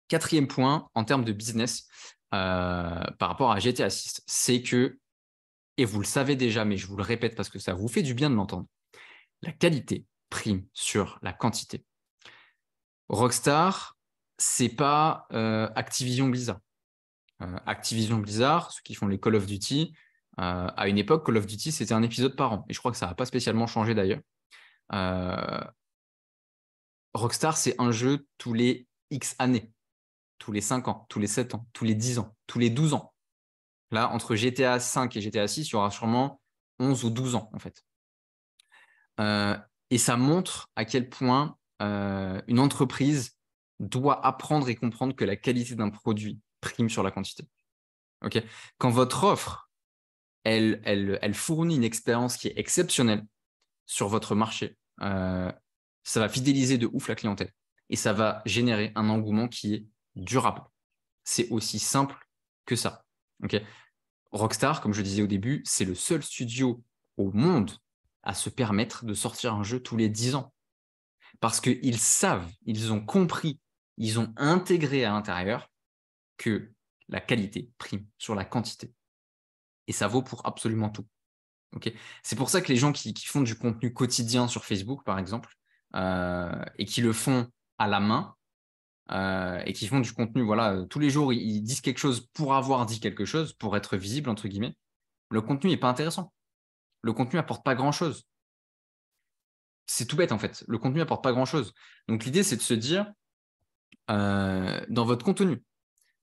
Quatrième point, en termes de business, euh, par rapport à GTA 6, c'est que, et vous le savez déjà, mais je vous le répète parce que ça vous fait du bien de l'entendre, la qualité prime sur la quantité. Rockstar, c'est pas euh, Activision Blizzard. Euh, Activision Blizzard, ceux qui font les Call of Duty. Euh, à une époque, Call of Duty, c'était un épisode par an. Et je crois que ça n'a pas spécialement changé d'ailleurs. Euh, Rockstar, c'est un jeu tous les X années, tous les 5 ans, tous les 7 ans, tous les 10 ans, tous les 12 ans. Là, entre GTA 5 et GTA 6, il y aura sûrement 11 ou 12 ans, en fait. et ça montre à quel point une entreprise doit apprendre et comprendre que la qualité d'un produit, prime sur la quantité. Quand votre offre, elle, fournit une expérience qui est exceptionnelle sur votre marché, euh, ça va fidéliser de ouf la clientèle et ça va générer un engouement qui est durable. C'est aussi simple que ça. Rockstar, comme je disais au début, c'est le seul studio au monde à se permettre de sortir un jeu tous les 10 ans. Parce qu'ils savent, ils ont compris, ils ont intégré à l'intérieur que la qualité prime sur la quantité. Et ça vaut pour absolument tout. c'est pour ça que les gens qui, font du contenu quotidien sur Facebook, par exemple, euh, et qui le font à la main, euh, et qui font du contenu, voilà, euh, tous les jours, ils, disent quelque chose pour avoir dit quelque chose, pour être visible, entre guillemets, le contenu n'est pas intéressant. Le contenu n'apporte pas grand-chose. C'est tout bête, en fait. Le contenu n'apporte pas grand-chose. Donc l'idée, c'est de se dire, dans votre contenu,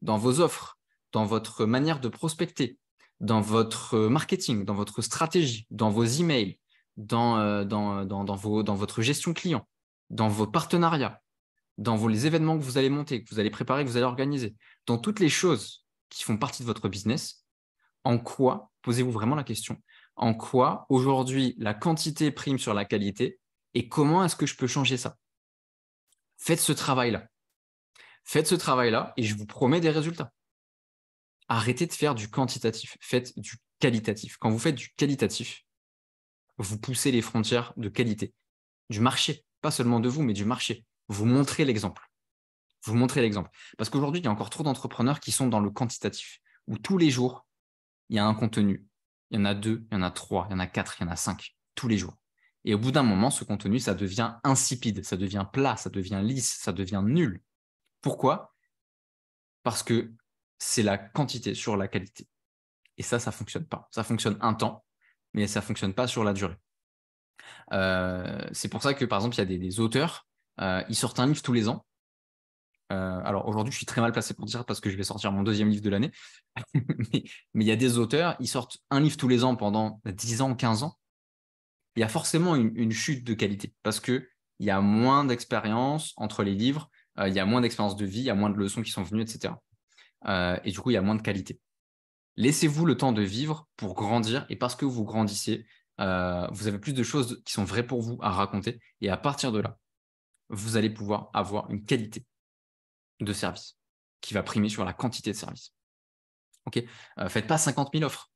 dans vos offres, dans votre manière de prospecter, dans votre marketing, dans votre stratégie, dans vos emails, dans, euh, dans, votre gestion client, dans vos partenariats, dans vos, les événements que vous allez monter, que vous allez préparer, que vous allez organiser, dans toutes les choses qui font partie de votre business, en quoi, posez-vous vraiment la question, en quoi aujourd'hui la quantité prime sur la qualité et comment est-ce que je peux changer ça Faites ce travail-là. Faites ce travail-là et je vous promets des résultats. Arrêtez de faire du quantitatif, faites du qualitatif. Quand vous faites du qualitatif, vous poussez les frontières de qualité, du marché, pas seulement de vous, mais du marché. Vous montrez l'exemple. Vous montrez l'exemple. Parce qu'aujourd'hui, il y a encore trop d'entrepreneurs qui sont dans le quantitatif, où tous les jours, il y a un contenu. Il y en a deux, il y en a trois, il y en a quatre, il y en a cinq, tous les jours. Et au bout d'un moment, ce contenu, ça devient insipide, ça devient plat, ça devient lisse, ça devient nul. Pourquoi Parce que c'est la quantité sur la qualité. Et ça, ça fonctionne pas. Ça fonctionne un temps, mais ça fonctionne pas sur la durée. Euh, c'est pour ça que, par exemple, il y a des, auteurs, euh, ils sortent un livre tous les ans. Euh, alors aujourd'hui, je suis très mal placé pour dire parce que je vais sortir mon deuxième livre de l'année. mais, il y a des auteurs, ils sortent un livre tous les ans pendant 10 ans, 15 ans. Il y a forcément une, une chute de qualité parce qu'il y a moins d'expérience entre les livres. Euh, il y a moins d'expérience de vie, il y a moins de leçons qui sont venues, etc. Euh, et du coup, il y a moins de qualité. Laissez-vous le temps de vivre pour grandir, et parce que vous grandissez, euh, vous avez plus de choses qui sont vraies pour vous à raconter, et à partir de là, vous allez pouvoir avoir une qualité de service qui va primer sur la quantité de service. Ok, faites pas 50 000 offres,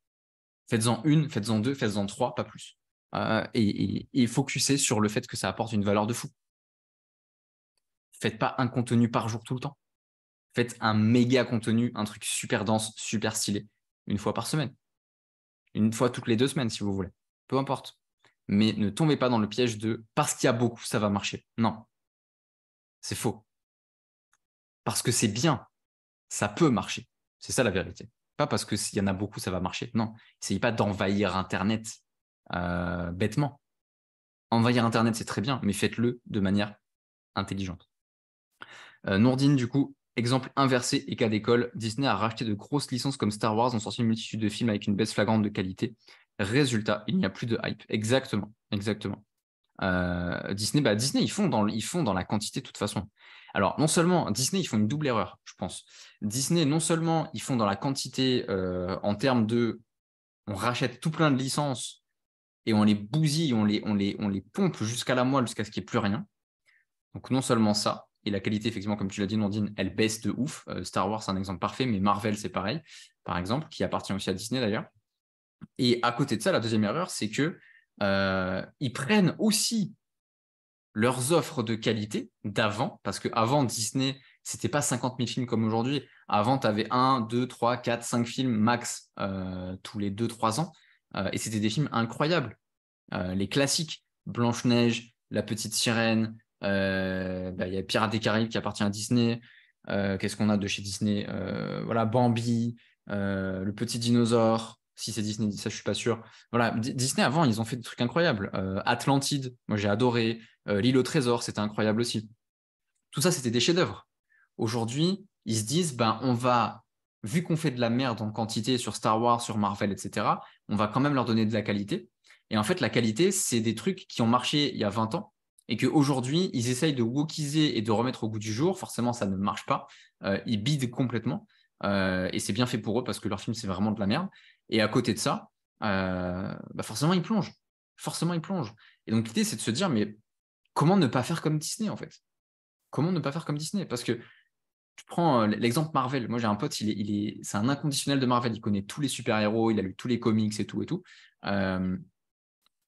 faites-en une, faites-en deux, faites-en trois, pas plus. et, et, et focussez sur le fait que ça apporte une valeur de fou faites pas un contenu par jour tout le temps. Faites un méga contenu, un truc super dense, super stylé, une fois par semaine. Une fois toutes les deux semaines, si vous voulez. Peu importe. Mais ne tombez pas dans le piège de parce qu'il y a beaucoup, ça va marcher. Non. C'est faux. Parce que c'est bien. Ça peut marcher. C'est ça la vérité. Pas parce que s'il y en a beaucoup, ça va marcher. Non. N'essayez pas d'envahir Internet euh, bêtement. Envahir Internet, c'est très bien, mais faites-le de manière intelligente. Euh, Nourdine, du coup, exemple inversé et cas d'école, Disney a racheté de grosses licences comme Star Wars, ont sorti une multitude de films avec une baisse flagrante de qualité. Résultat, il n'y a plus de hype. Exactement, exactement. Euh, Disney, bah Disney, ils font, dans, ils font dans la quantité de toute façon. Alors, non seulement Disney, ils font une double erreur, je pense. Disney, non seulement ils font dans la quantité euh, en termes de on rachète tout plein de licences et on les bousille, on les, on les, on les pompe jusqu'à la moelle, jusqu'à ce qu'il n'y ait plus rien. Donc, non seulement ça, et la qualité, effectivement, comme tu l'as dit, Nandine, elle baisse de ouf. Euh, Star Wars, c'est un exemple parfait, mais Marvel, c'est pareil, par exemple, qui appartient aussi à Disney d'ailleurs. Et à côté de ça, la deuxième erreur, c'est que euh, ils prennent aussi leurs offres de qualité d'avant, parce qu'avant, Disney, c'était pas 50 000 films comme aujourd'hui. Avant, tu avais 1, 2, 3, 4, 5 films max euh, tous les 2-3 ans. et c'était des films incroyables. les classiques, Blanche-Neige, La Petite Sirène, euh, bah, il y a Pirates des Caraïbes qui appartient à Disney. Euh, qu'est-ce qu'on a de chez Disney euh, Voilà, Bambi, Le Petit Dinosaure. Si c'est Disney, ça je suis pas sûr. Voilà, Disney avant, ils ont fait des trucs incroyables. Atlantide, moi j'ai adoré. L'île au trésor, c'était incroyable aussi. Tout ça, c'était des chefs-d'œuvre. Aujourd'hui, ils se disent, ben, on va, vu qu'on fait de la merde en quantité sur Star Wars, sur Marvel, etc., on va quand même leur donner de la qualité. Et en fait, la qualité, c'est des trucs qui ont marché il y a 20 ans, et qu'aujourd'hui, ils essayent de wokiser et de remettre au goût du jour. Forcément, ça ne marche pas. Euh, ils bident complètement. Euh, et c'est bien fait pour eux parce que leur film, c'est vraiment de la merde. Et à côté de ça, euh, bah forcément, ils plongent. Forcément, ils plongent. Et donc, l'idée, c'est de se dire, mais comment ne pas faire comme Disney, en fait Comment ne pas faire comme Disney Parce que tu prends l'exemple Marvel. Moi, j'ai un pote, il c'est un inconditionnel de Marvel. Il connaît tous les super-héros, il a lu tous les comics et tout et tout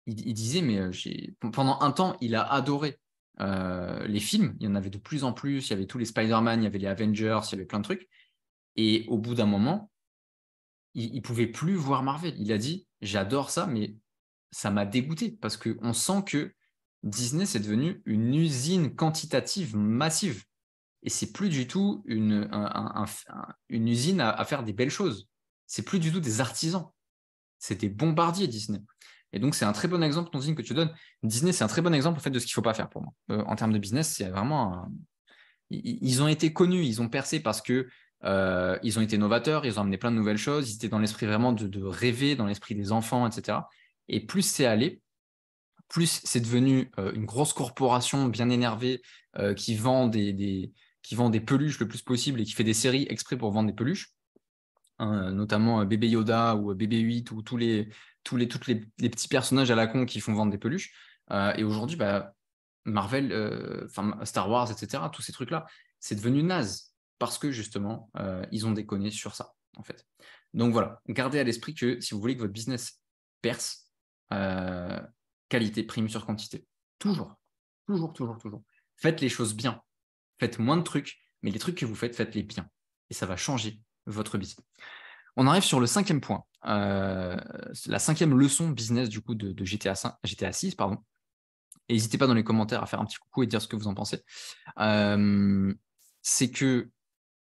il, disait, mais euh, pendant un temps, il a adoré euh, les films. Il y en avait de plus en plus. Il y avait tous les Spider-Man, il y avait les Avengers, il y avait plein de trucs. Et au bout d'un moment, il, ne pouvait plus voir Marvel. Il a dit, j'adore ça, mais ça m'a dégoûté parce qu'on sent que Disney, c'est devenu une usine quantitative massive. Et c'est plus du tout une, usine à, faire des belles choses. C'est plus du tout des artisans. C'est des bombardiers, Disney. Et donc, c'est un très bon exemple, Nontine, que tu donnes. Disney, c'est un très bon exemple en fait, de ce qu'il ne faut pas faire pour moi. Euh, en termes de business, c'est vraiment. Ils ont été connus, ils ont percé parce que euh, ils ont été novateurs, ils ont amené plein de nouvelles choses, ils étaient dans l'esprit vraiment de, rêver, dans l'esprit des enfants, etc. Et plus c'est allé, plus c'est devenu euh, une grosse corporation bien énervée qui, vend des, qui vend des peluches le plus possible et qui fait des séries exprès pour vendre des peluches, hein, notamment Bébé Yoda ou Bébé 8 ou tous les, tous les, toutes les, petits personnages à la con qui font vendre des peluches. Euh, et aujourd'hui, bah, Marvel, euh, Star Wars, etc., tous ces trucs-là, c'est devenu naze parce que justement, euh, ils ont déconné sur ça, en fait. Donc voilà, gardez à l'esprit que si vous voulez que votre business perce, qualité prime sur quantité. Toujours, toujours, toujours, toujours. Faites les choses bien. Faites moins de trucs, mais les trucs que vous faites, faites-les bien. Et ça va changer votre business. On arrive sur le cinquième point, euh, la cinquième leçon business du coup de, GTA, 6. Pardon. n'hésitez pas dans les commentaires à faire un petit coucou et dire ce que vous en pensez. Euh, c'est que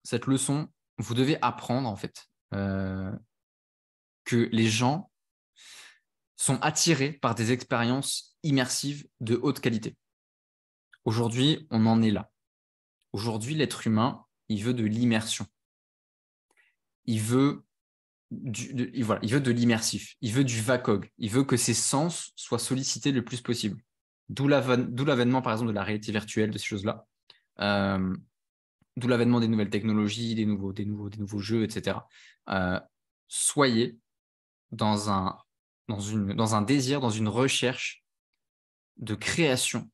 cette leçon, vous devez apprendre en fait euh, que les gens sont attirés par des expériences immersives de haute qualité. Aujourd'hui, on en est là. Aujourd'hui, l'être humain, il veut de l'immersion. Il veut il veut de l'immersif, il veut du VACOG, il veut que ses sens soient sollicités le plus possible. D'où l'avènement, par exemple, de la réalité virtuelle, de ces choses-là. Euh, d'où l'avènement des nouvelles technologies, des nouveaux, nouveaux, des nouveaux jeux, etc. Euh, soyez dans un, dans, une, dans un désir, dans une recherche de création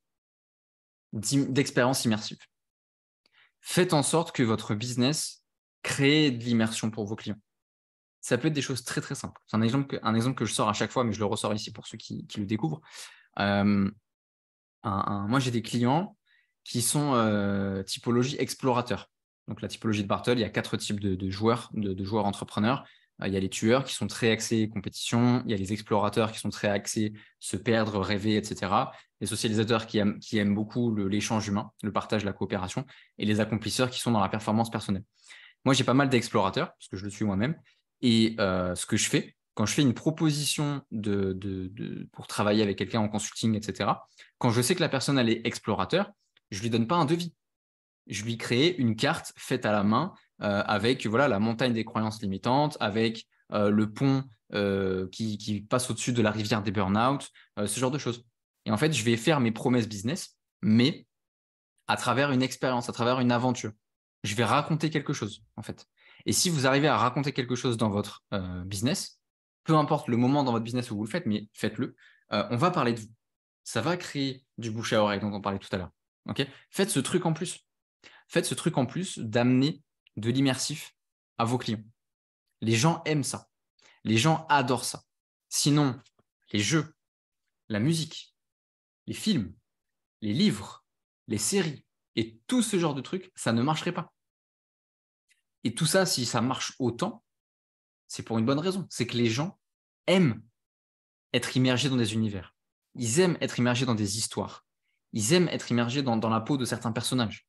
d'expériences immersives. Faites en sorte que votre business crée de l'immersion pour vos clients ça peut être des choses très très simples. C'est un exemple, que, un exemple que je sors à chaque fois, mais je le ressors ici pour ceux qui, le découvrent. Euh, moi, j'ai des clients qui sont euh, typologie explorateur. Donc la typologie de Bartle, il y a quatre types de, joueurs, de, joueurs entrepreneurs. Euh, il y a les tueurs qui sont très axés compétition, il y a les explorateurs qui sont très axés se perdre, rêver, etc. Les socialisateurs qui qui aiment beaucoup l'échange humain, le partage, la coopération, et les accomplisseurs qui sont dans la performance personnelle. Moi, j'ai pas mal d'explorateurs, parce que je le suis moi-même, et euh, ce que je fais, quand je fais une proposition pour travailler avec quelqu'un en consulting, etc., quand je sais que la personne, elle est explorateur, je ne lui donne pas un devis. Je lui crée une carte faite à la main euh, avec voilà, la montagne des croyances limitantes, avec euh, le pont qui, qui, passe au-dessus de la rivière des burn-out, ce genre de choses. Et en fait, je vais faire mes promesses business, mais à travers une expérience, à travers une aventure. Je vais raconter quelque chose, en fait. Et si vous arrivez à raconter quelque chose dans votre euh, business, peu importe le moment dans votre business où vous le faites, mais faites-le, euh, on va parler de vous. Ça va créer du bouche à oreille dont on parlait tout à l'heure. faites ce truc en plus. Faites ce truc en plus d'amener de l'immersif à vos clients. Les gens aiment ça. Les gens adorent ça. Sinon, les jeux, la musique, les films, les livres, les séries et tout ce genre de trucs, ça ne marcherait pas. Et tout ça, si ça marche autant, c'est pour une bonne raison. C'est que les gens aiment être immergés dans des univers. Ils aiment être immergés dans des histoires. Ils aiment être immergés dans, la peau de certains personnages.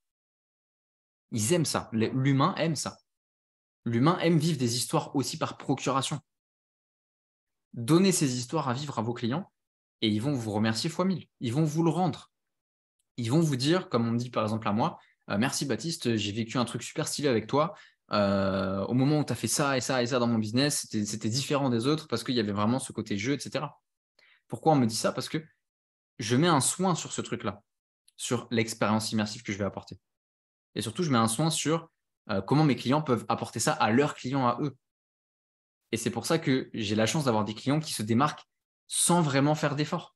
Ils aiment ça. L'humain aime ça. L'humain aime vivre des histoires aussi par procuration. Donnez ces histoires à vivre à vos clients et ils vont vous remercier fois mille. Ils vont vous le rendre. Ils vont vous dire, comme on dit par exemple à moi, euh, merci Baptiste, j'ai vécu un truc super stylé avec toi. Euh, au moment où tu as fait ça et ça et ça dans mon business, c'était différent des autres parce qu'il y avait vraiment ce côté jeu, etc. Pourquoi on me dit ça Parce que je mets un soin sur ce truc-là, sur l'expérience immersive que je vais apporter. Et surtout, je mets un soin sur euh, comment mes clients peuvent apporter ça à leurs clients à eux. Et c'est pour ça que j'ai la chance d'avoir des clients qui se démarquent sans vraiment faire d'efforts.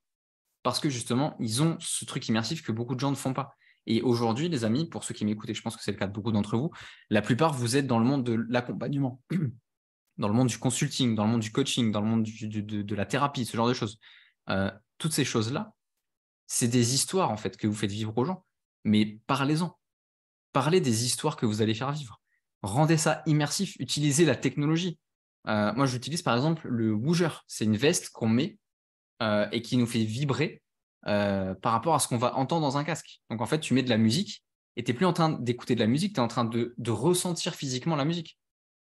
Parce que justement, ils ont ce truc immersif que beaucoup de gens ne font pas. Et aujourd'hui, les amis, pour ceux qui m'écoutent, et je pense que c'est le cas de beaucoup d'entre vous, la plupart, vous êtes dans le monde de l'accompagnement, dans le monde du consulting, dans le monde du coaching, dans le monde de, la thérapie, ce genre de choses. Euh, toutes ces choses-là, c'est des histoires, en fait, que vous faites vivre aux gens. Mais parlez-en. Parlez des histoires que vous allez faire vivre. Rendez ça immersif. Utilisez la technologie. Euh, moi, j'utilise par exemple le Wooger. C'est une veste qu'on met euh, et qui nous fait vibrer euh, par rapport à ce qu'on va entendre dans un casque. Donc en fait, tu mets de la musique et tu plus en train d'écouter de la musique, tu es en train de, ressentir physiquement la musique.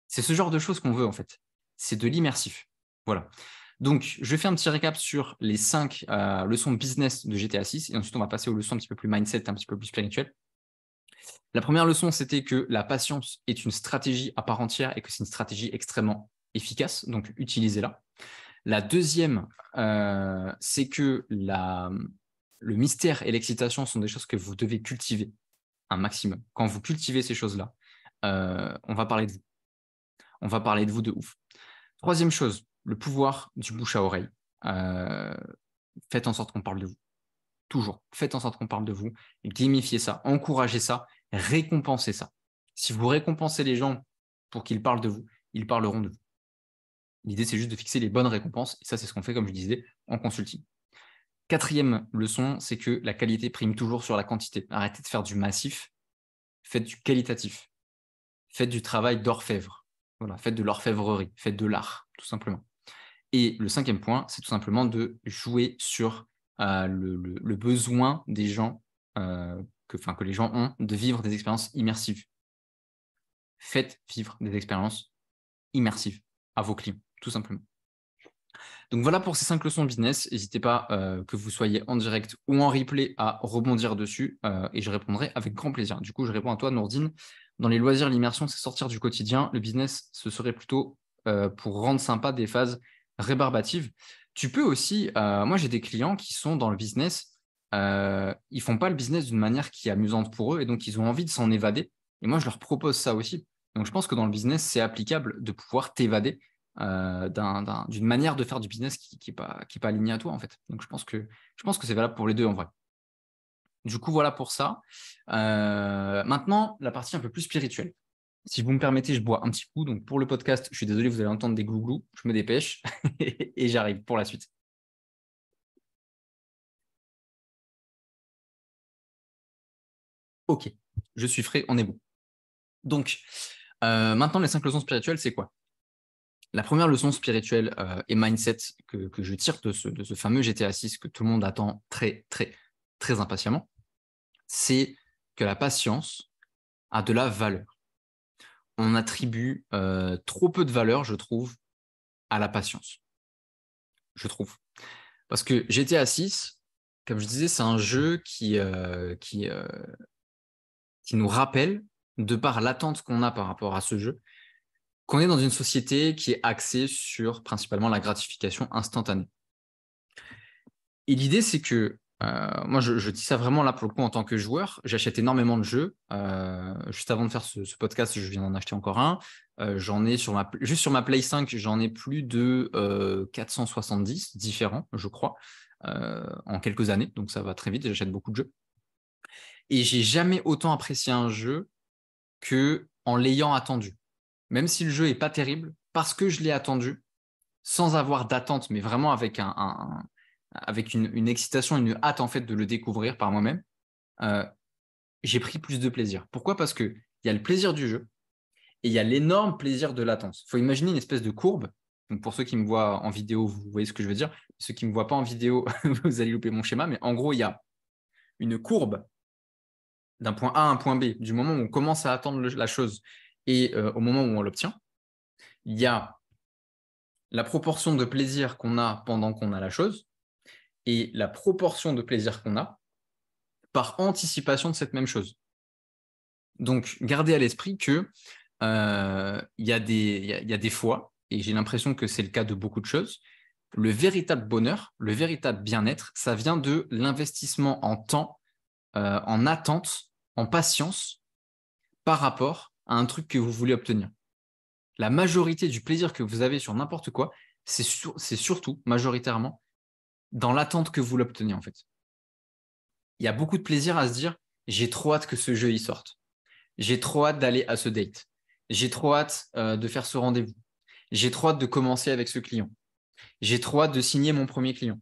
C'est ce genre de choses qu'on veut en fait. C'est de l'immersif. Voilà. Donc, je vais faire un petit récap sur les cinq euh, leçons business de GTA 6 et ensuite on va passer aux leçons un petit peu plus mindset, un petit peu plus spirituel La première leçon, c'était que la patience est une stratégie à part entière et que c'est une stratégie extrêmement efficace, donc utilisez-la. La deuxième, euh, c'est que la, le mystère et l'excitation sont des choses que vous devez cultiver un maximum. Quand vous cultivez ces choses-là, euh, on va parler de vous. On va parler de vous de ouf. Troisième chose, le pouvoir du bouche à oreille. Euh, faites en sorte qu'on parle de vous. Toujours. Faites en sorte qu'on parle de vous. Gamifiez ça, encouragez ça, récompensez ça. Si vous récompensez les gens pour qu'ils parlent de vous, ils parleront de vous. L'idée, c'est juste de fixer les bonnes récompenses. Et ça, c'est ce qu'on fait, comme je disais, en consulting. Quatrième leçon, c'est que la qualité prime toujours sur la quantité. Arrêtez de faire du massif, faites du qualitatif, faites du travail d'orfèvre. Voilà, faites de l'orfèvrerie, faites de l'art, tout simplement. Et le cinquième point, c'est tout simplement de jouer sur euh, le, besoin des gens, euh, que, que les gens ont, de vivre des expériences immersives. Faites vivre des expériences immersives à vos clients tout simplement. Donc voilà pour ces cinq leçons business. N'hésitez pas, euh, que vous soyez en direct ou en replay, à rebondir dessus euh, et je répondrai avec grand plaisir. Du coup, je réponds à toi, Nordine. Dans les loisirs, l'immersion, c'est sortir du quotidien. Le business, ce serait plutôt euh, pour rendre sympa des phases rébarbatives. Tu peux aussi, moi j'ai des clients qui sont dans le business, ils ne font pas le business d'une manière qui est amusante pour eux et donc ils ont envie de s'en évader. Et moi, je leur propose ça aussi. Donc je pense que dans le business, c'est applicable de pouvoir t'évader euh, d'une manière de faire du business qui n'est pas, alignée à toi, en fait. Donc, je pense que, que c'est valable pour les deux, en vrai. Du coup, voilà pour ça. Euh, maintenant, la partie un peu plus spirituelle. Si vous me permettez, je bois un petit coup. Donc, pour le podcast, je suis désolé, vous allez entendre des glouglous. Je me dépêche et j'arrive pour la suite. Ok, je suis frais, on est bon. Donc, euh, maintenant, les cinq leçons spirituelles, c'est quoi la première leçon spirituelle euh, et mindset que, je tire de ce, fameux GTA VI que tout le monde attend très, très, très impatiemment, c'est que la patience a de la valeur. On attribue euh, trop peu de valeur, je trouve, à la patience. Je trouve. Parce que GTA VI, comme je disais, c'est un jeu qui, euh, qui nous rappelle, de par l'attente qu'on a par rapport à ce jeu, qu'on est dans une société qui est axée sur principalement la gratification instantanée. Et l'idée, c'est que euh, moi, je, dis ça vraiment là pour le coup en tant que joueur. J'achète énormément de jeux. Euh, juste avant de faire ce, podcast, je viens d'en acheter encore un. Euh, j'en ai sur ma, juste sur ma Play 5, j'en ai plus de 470 différents, je crois, en quelques années. Donc ça va très vite. J'achète beaucoup de jeux. Et j'ai jamais autant apprécié un jeu que en l'ayant attendu même si le jeu est pas terrible, parce que je l'ai attendu, sans avoir d'attente, mais vraiment avec, un, avec une, excitation, une hâte en fait de le découvrir par moi-même, euh, j'ai pris plus de plaisir. Pourquoi Parce que il y a le plaisir du jeu et il y a l'énorme plaisir de l'attente. Il faut imaginer une espèce de courbe. Donc pour ceux qui me voient en vidéo, vous voyez ce que je veux dire. Ceux qui ne me voient pas en vidéo, vous allez louper mon schéma. Mais en gros, il y a une courbe d'un point A à un point B, du moment où on commence à attendre la chose et euh, au moment où on l'obtient. Il y a la proportion de plaisir qu'on a pendant qu'on a la chose et la proportion de plaisir qu'on a par anticipation de cette même chose. Donc, gardez à l'esprit que euh, il y, a, des fois, et j'ai l'impression que c'est le cas de beaucoup de choses, le véritable bonheur, le véritable bien-être, ça vient de l'investissement en temps, euh, en attente, en patience par rapport à un truc que vous voulez obtenir. La majorité du plaisir que vous avez sur n'importe quoi, c'est surtout, majoritairement, dans l'attente que vous l'obtenez en fait. Il y a beaucoup de plaisir à se dire j'ai trop hâte que ce jeu y sorte. J'ai trop hâte d'aller à ce date. J'ai trop hâte euh, de faire ce rendez-vous. J'ai trop hâte de commencer avec ce client. J'ai trop hâte de signer mon premier client.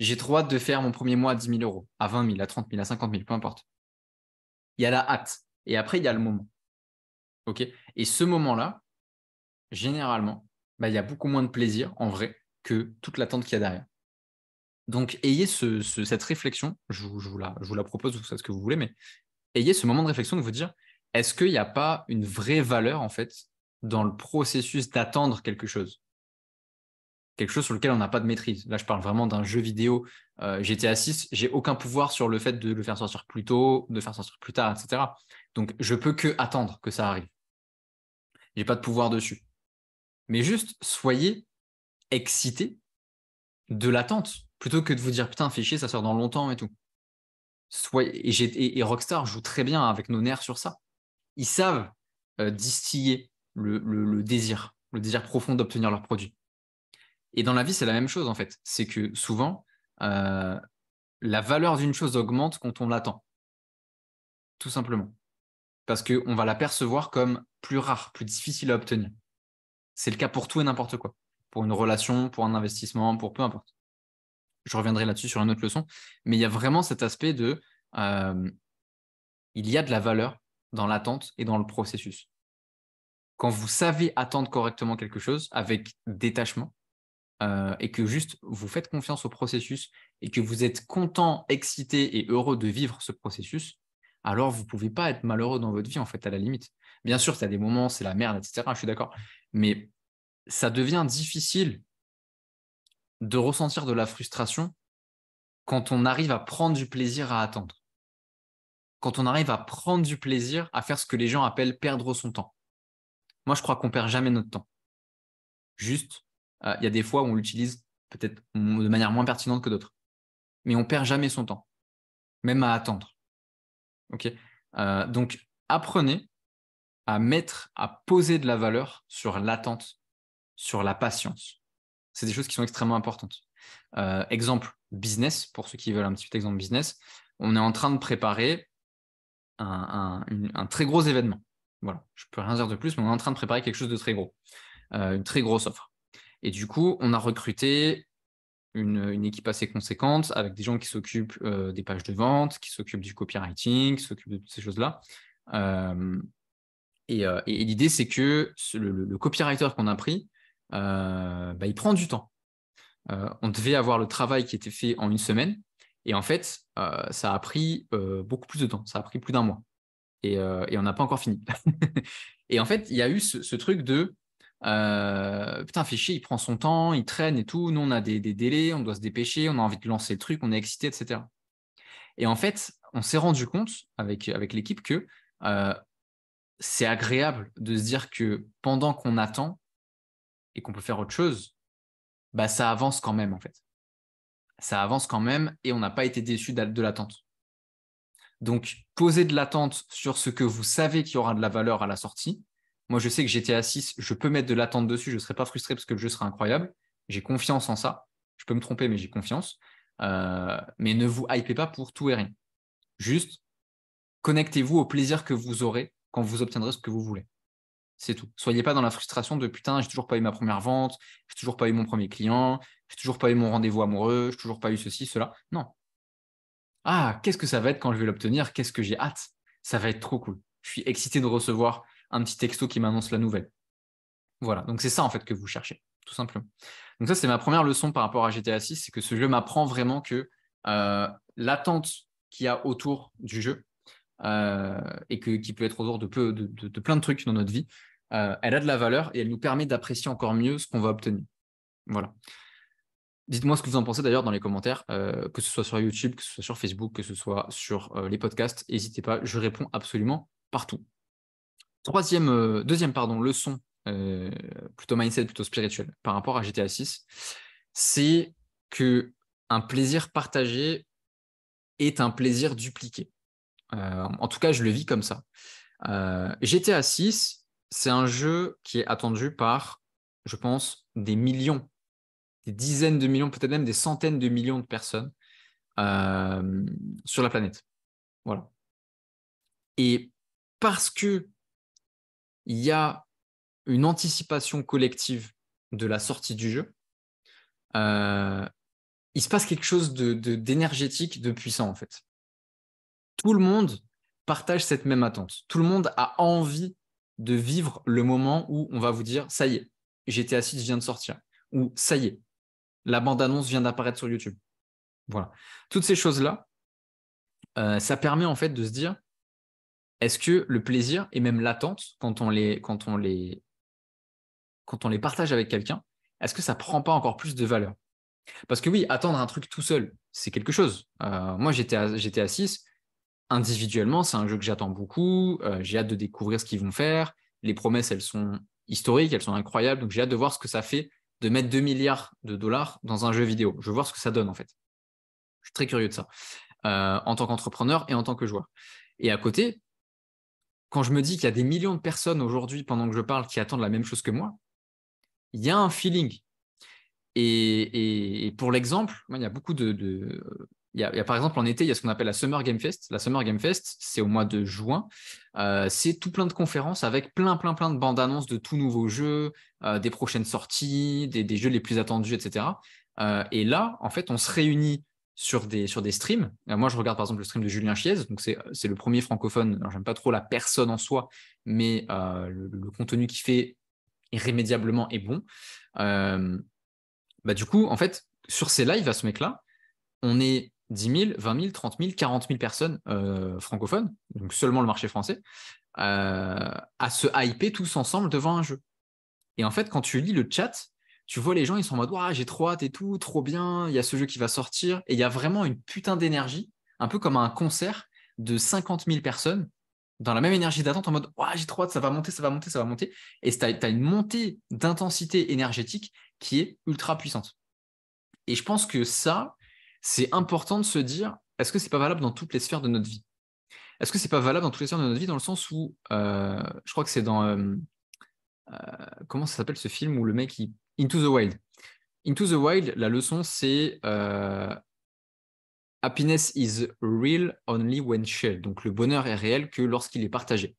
J'ai trop hâte de faire mon premier mois à 10 000 euros, à 20 000, à 30 000, à 50 000, peu importe. Il y a la hâte. Et après, il y a le moment et ce moment-là, généralement, bah, il y a beaucoup moins de plaisir en vrai que toute l'attente qu'il y a derrière. Donc, ayez cette réflexion, je, vous la, propose, vous savez ce que vous voulez, mais ayez ce moment de réflexion de vous dire, est-ce qu'il n'y a pas une vraie valeur, en fait, dans le processus d'attendre quelque chose Quelque chose sur lequel on n'a pas de maîtrise. Là, je parle vraiment d'un jeu vidéo J'étais GTA 6, j'ai aucun pouvoir sur le fait de le faire sortir plus tôt, de le faire sortir plus tard, etc. Donc, je peux que attendre que ça arrive j'ai pas de pouvoir dessus. Mais juste, soyez excité de l'attente, plutôt que de vous dire putain, fichier ça sort dans longtemps et tout. Soyez, et, Rockstar joue très bien avec nos nerfs sur ça. Ils savent euh, distiller le, désir, le désir profond d'obtenir leur produit. Et dans la vie, c'est la même chose en fait. C'est que souvent, euh, la valeur d'une chose augmente quand on l'attend. Tout simplement parce qu'on va la percevoir comme plus rare, plus difficile à obtenir. C'est le cas pour tout et n'importe quoi, pour une relation, pour un investissement, pour peu importe. Je reviendrai là-dessus sur une autre leçon, mais il y a vraiment cet aspect de euh, il y a de la valeur dans l'attente et dans le processus. Quand vous savez attendre correctement quelque chose avec détachement euh, et que juste vous faites confiance au processus et que vous êtes content, excité et heureux de vivre ce processus, alors vous pouvez pas être malheureux dans votre vie, en fait, à la limite. Bien sûr, y as des moments, c'est la merde, etc. Je suis d'accord. Mais ça devient difficile de ressentir de la frustration quand on arrive à prendre du plaisir à attendre. Quand on arrive à prendre du plaisir à faire ce que les gens appellent perdre son temps. Moi, je crois qu'on perd jamais notre temps. Juste, euh, il y a des fois où on l'utilise peut-être de manière moins pertinente que d'autres. Mais on perd jamais son temps, même à attendre. Ok. Euh, donc, apprenez à mettre, à poser de la valeur sur l'attente, sur la patience. C'est des choses qui sont extrêmement importantes. Euh, exemple business, pour ceux qui veulent un petit exemple business, on est en train de préparer un, un, très gros événement. Voilà, je peux rien dire de plus, mais on est en train de préparer quelque chose de très gros, euh, une très grosse offre. Et du coup, on a recruté une, équipe assez conséquente avec des gens qui s'occupent euh, des pages de vente, qui s'occupent du copywriting, qui s'occupent de toutes ces choses-là. Euh, euh, et, l'idée, c'est que le, copywriter qu'on a pris, bah, il prend du temps. on devait avoir le travail qui était fait en une semaine. Et en fait, ça a pris beaucoup plus de temps. Ça a pris plus d'un mois. Et, on n'a pas encore fini. et en fait, il y a eu ce truc de putain, fait il prend son temps, il traîne et tout. Nous, on a des, délais, on doit se dépêcher, on a envie de lancer le truc, on est excité, etc. Et en fait, on s'est rendu compte avec, l'équipe que c'est agréable de se dire que pendant qu'on attend et qu'on peut faire autre chose, bah, ça avance quand même, en fait. Ça avance quand même et on n'a pas été déçu de l'attente. Donc, poser de l'attente sur ce que vous savez qui aura de la valeur à la sortie moi, je sais que j'étais à 6, je peux mettre de l'attente dessus, je ne serai pas frustré parce que le jeu sera incroyable. J'ai confiance en ça. Je peux me tromper, mais j'ai confiance. Euh, mais ne vous hypez pas pour tout et rien. Juste, connectez-vous au plaisir que vous aurez quand vous obtiendrez ce que vous voulez. C'est tout. Soyez pas dans la frustration de putain, j'ai toujours pas eu ma première vente, j'ai toujours pas eu mon premier client, j'ai toujours pas eu mon rendez-vous amoureux, j'ai toujours pas eu ceci, cela. Non. Ah, qu'est-ce que ça va être quand je vais l'obtenir Qu'est-ce que j'ai hâte Ça va être trop cool. Je suis excité de recevoir un petit texto qui m'annonce la nouvelle. Voilà, donc c'est ça en fait que vous cherchez, tout simplement. Donc ça, c'est ma première leçon par rapport à GTA 6, c'est que ce jeu m'apprend vraiment que euh, l'attente qu'il y a autour du jeu, euh, et que, qui peut être autour de, de, plein de trucs dans notre vie, euh, elle a de la valeur et elle nous permet d'apprécier encore mieux ce qu'on va obtenir. Voilà. Dites-moi ce que vous en pensez d'ailleurs dans les commentaires, que ce soit sur YouTube, que ce soit sur Facebook, que ce soit sur les podcasts. N'hésitez pas, je réponds absolument partout. Troisième, euh, deuxième pardon, leçon, euh, plutôt mindset, plutôt spirituel, par rapport à GTA 6, c'est que un plaisir partagé est un plaisir dupliqué. Euh, en tout cas, je le vis comme ça. GTA 6, c'est un jeu qui est attendu par, je pense, des millions, des dizaines de millions, peut-être même des centaines de millions de personnes sur la planète. Voilà. Et parce que il y a une anticipation collective de la sortie du jeu. Euh, il se passe quelque chose d'énergétique, de, de puissant en fait. Tout le monde partage cette même attente. Tout le monde a envie de vivre le moment où on va vous dire ça y est, j'étais assis, je viens de sortir, ou ça y est, la bande-annonce vient d'apparaître sur YouTube. Voilà. Toutes ces choses-là, euh, ça permet en fait de se dire est-ce que le plaisir et même l'attente, quand on les, quand on les, on les partage avec quelqu'un, est-ce que ça prend pas encore plus de valeur Parce que oui, attendre un truc tout seul, c'est quelque chose. Euh, moi, j'étais à, j'étais à 6. Individuellement, c'est un jeu que j'attends beaucoup. Euh, j'ai hâte de découvrir ce qu'ils vont faire. Les promesses, elles sont historiques, elles sont incroyables. Donc, j'ai hâte de voir ce que ça fait de mettre 2 milliards de dollars dans un jeu vidéo. Je veux voir ce que ça donne, en fait. Je suis très curieux de ça, euh, en tant qu'entrepreneur et en tant que joueur. Et à côté, quand je me dis qu'il y a des millions de personnes aujourd'hui, pendant que je parle, qui attendent la même chose que moi, il y a un feeling. Et, pour l'exemple, il y a beaucoup de. il, y a, par exemple en été, il y a ce qu'on appelle la Summer Game Fest. La Summer Game Fest, c'est au mois de juin. Euh, c'est tout plein de conférences avec plein, plein, plein de bandes annonces de tout nouveaux jeux, euh, des prochaines sorties, des, jeux les plus attendus, etc. Euh, et là, en fait, on se réunit sur des, sur des streams. Euh, moi, je regarde par exemple le stream de Julien Chiez, donc c'est, le premier francophone. Alors, j'aime pas trop la personne en soi, mais euh, le, contenu qu'il fait irrémédiablement est bon. Euh, bah, du coup, en fait, sur ces lives à ce mec-là, on est 10 000, 20 000, 30 000, 40 000 personnes francophones, donc seulement le marché français, à se hyper tous ensemble devant un jeu. Et en fait, quand tu lis le chat, tu vois les gens, ils sont en mode, waouh j'ai trop hâte et tout, trop bien, il y a ce jeu qui va sortir. Et il y a vraiment une putain d'énergie, un peu comme un concert de 50 000 personnes dans la même énergie d'attente en mode j'ai trop hâte, ça va monter, ça va monter, ça va monter. Et tu as, une montée d'intensité énergétique qui est ultra puissante. Et je pense que ça, c'est important de se dire est-ce que c'est pas valable dans toutes les sphères de notre vie Est-ce que c'est pas valable dans toutes les sphères de notre vie dans le sens où euh, je crois que c'est dans. Euh, euh, comment ça s'appelle ce film où le mec il Into the Wild. Into the Wild, la leçon, c'est euh, Happiness is real only when shared. Donc le bonheur est réel que lorsqu'il est partagé.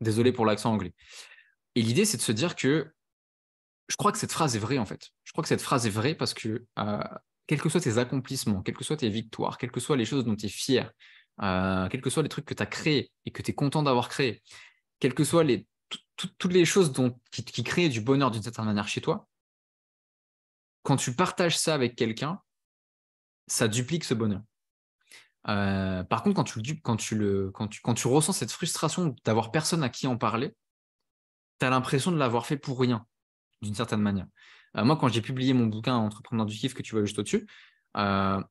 Désolé pour l'accent anglais. Et l'idée, c'est de se dire que je crois que cette phrase est vraie en fait. Je crois que cette phrase est vraie parce que euh, quels que soient tes accomplissements, quelles que soient tes victoires, quelles que soient les choses dont tu es fier, euh, quels que soient les trucs que tu as créés et que tu es content d'avoir créés, quels que soient les toutes les choses qui, créent du bonheur d'une certaine manière chez toi, quand tu partages ça avec quelqu'un, ça duplique ce bonheur. Euh, par contre, quand tu, quand, tu, ressens cette frustration d'avoir personne à qui en parler, tu as l'impression de l'avoir fait pour rien, d'une certaine manière. Euh, moi, quand j'ai publié mon bouquin Entrepreneur du kiff que tu vois juste au-dessus, euh,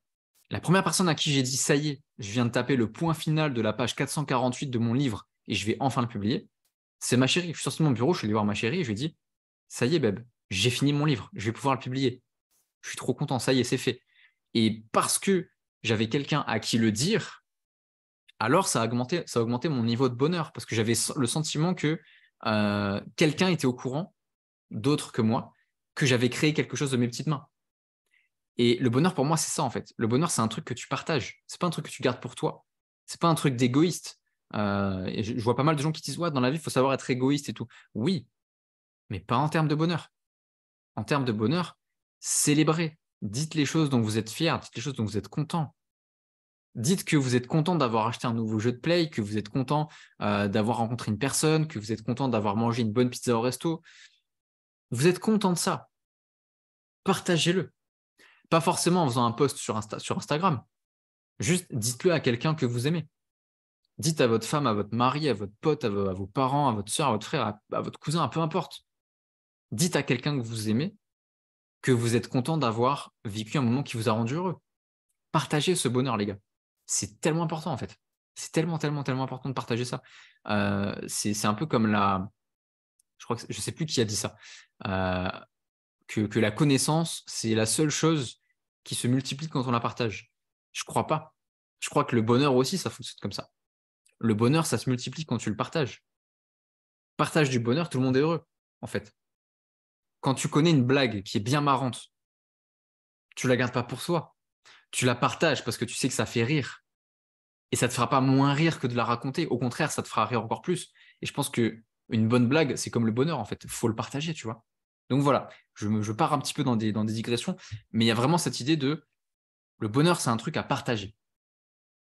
la première personne à qui j'ai dit ça y est, je viens de taper le point final de la page 448 de mon livre et je vais enfin le publier, c'est ma chérie. Je suis sorti de mon bureau, je suis allé voir ma chérie et je lui ai dit Ça y est, Beb, j'ai fini mon livre, je vais pouvoir le publier. Je suis trop content, ça y est, c'est fait. Et parce que j'avais quelqu'un à qui le dire, alors ça a augmenté, ça a augmenté mon niveau de bonheur parce que j'avais le sentiment que euh, quelqu'un était au courant, d'autres que moi, que j'avais créé quelque chose de mes petites mains. Et le bonheur pour moi, c'est ça en fait. Le bonheur, c'est un truc que tu partages. C'est pas un truc que tu gardes pour toi. C'est pas un truc d'égoïste. Euh, je, vois pas mal de gens qui disent dans la vie, il faut savoir être égoïste et tout. Oui, mais pas en termes de bonheur. En termes de bonheur, célébrez. Dites les choses dont vous êtes fier, dites les choses dont vous êtes content. Dites que vous êtes content d'avoir acheté un nouveau jeu de play, que vous êtes content euh, d'avoir rencontré une personne, que vous êtes content d'avoir mangé une bonne pizza au resto. Vous êtes content de ça. Partagez-le. Pas forcément en faisant un post sur, sur Instagram. Juste dites-le à quelqu'un que vous aimez dites à votre femme, à votre mari, à votre pote, à, vos, parents, à votre soeur, à votre frère, à, votre cousin, peu importe. Dites à quelqu'un que vous aimez que vous êtes content d'avoir vécu un moment qui vous a rendu heureux. Partagez ce bonheur, les gars. C'est tellement important, en fait. C'est tellement, tellement, tellement important de partager ça. Euh, c'est un peu comme la. Je crois je sais plus qui a dit ça. Euh, que, que la connaissance, c'est la seule chose qui se multiplie quand on la partage. Je crois pas. Je crois que le bonheur aussi, ça fonctionne comme ça. Le bonheur, ça se multiplie quand tu le partages. Partage du bonheur, tout le monde est heureux, en fait. Quand tu connais une blague qui est bien marrante, tu la gardes pas pour soi. Tu la partages parce que tu sais que ça fait rire. Et ça te fera pas moins rire que de la raconter. Au contraire, ça te fera rire encore plus. Et je pense que une bonne blague, c'est comme le bonheur, en fait. Faut le partager, tu vois. Donc voilà, je, pars un petit peu dans des, dans des digressions, mais il y a vraiment cette idée de le bonheur, c'est un truc à partager.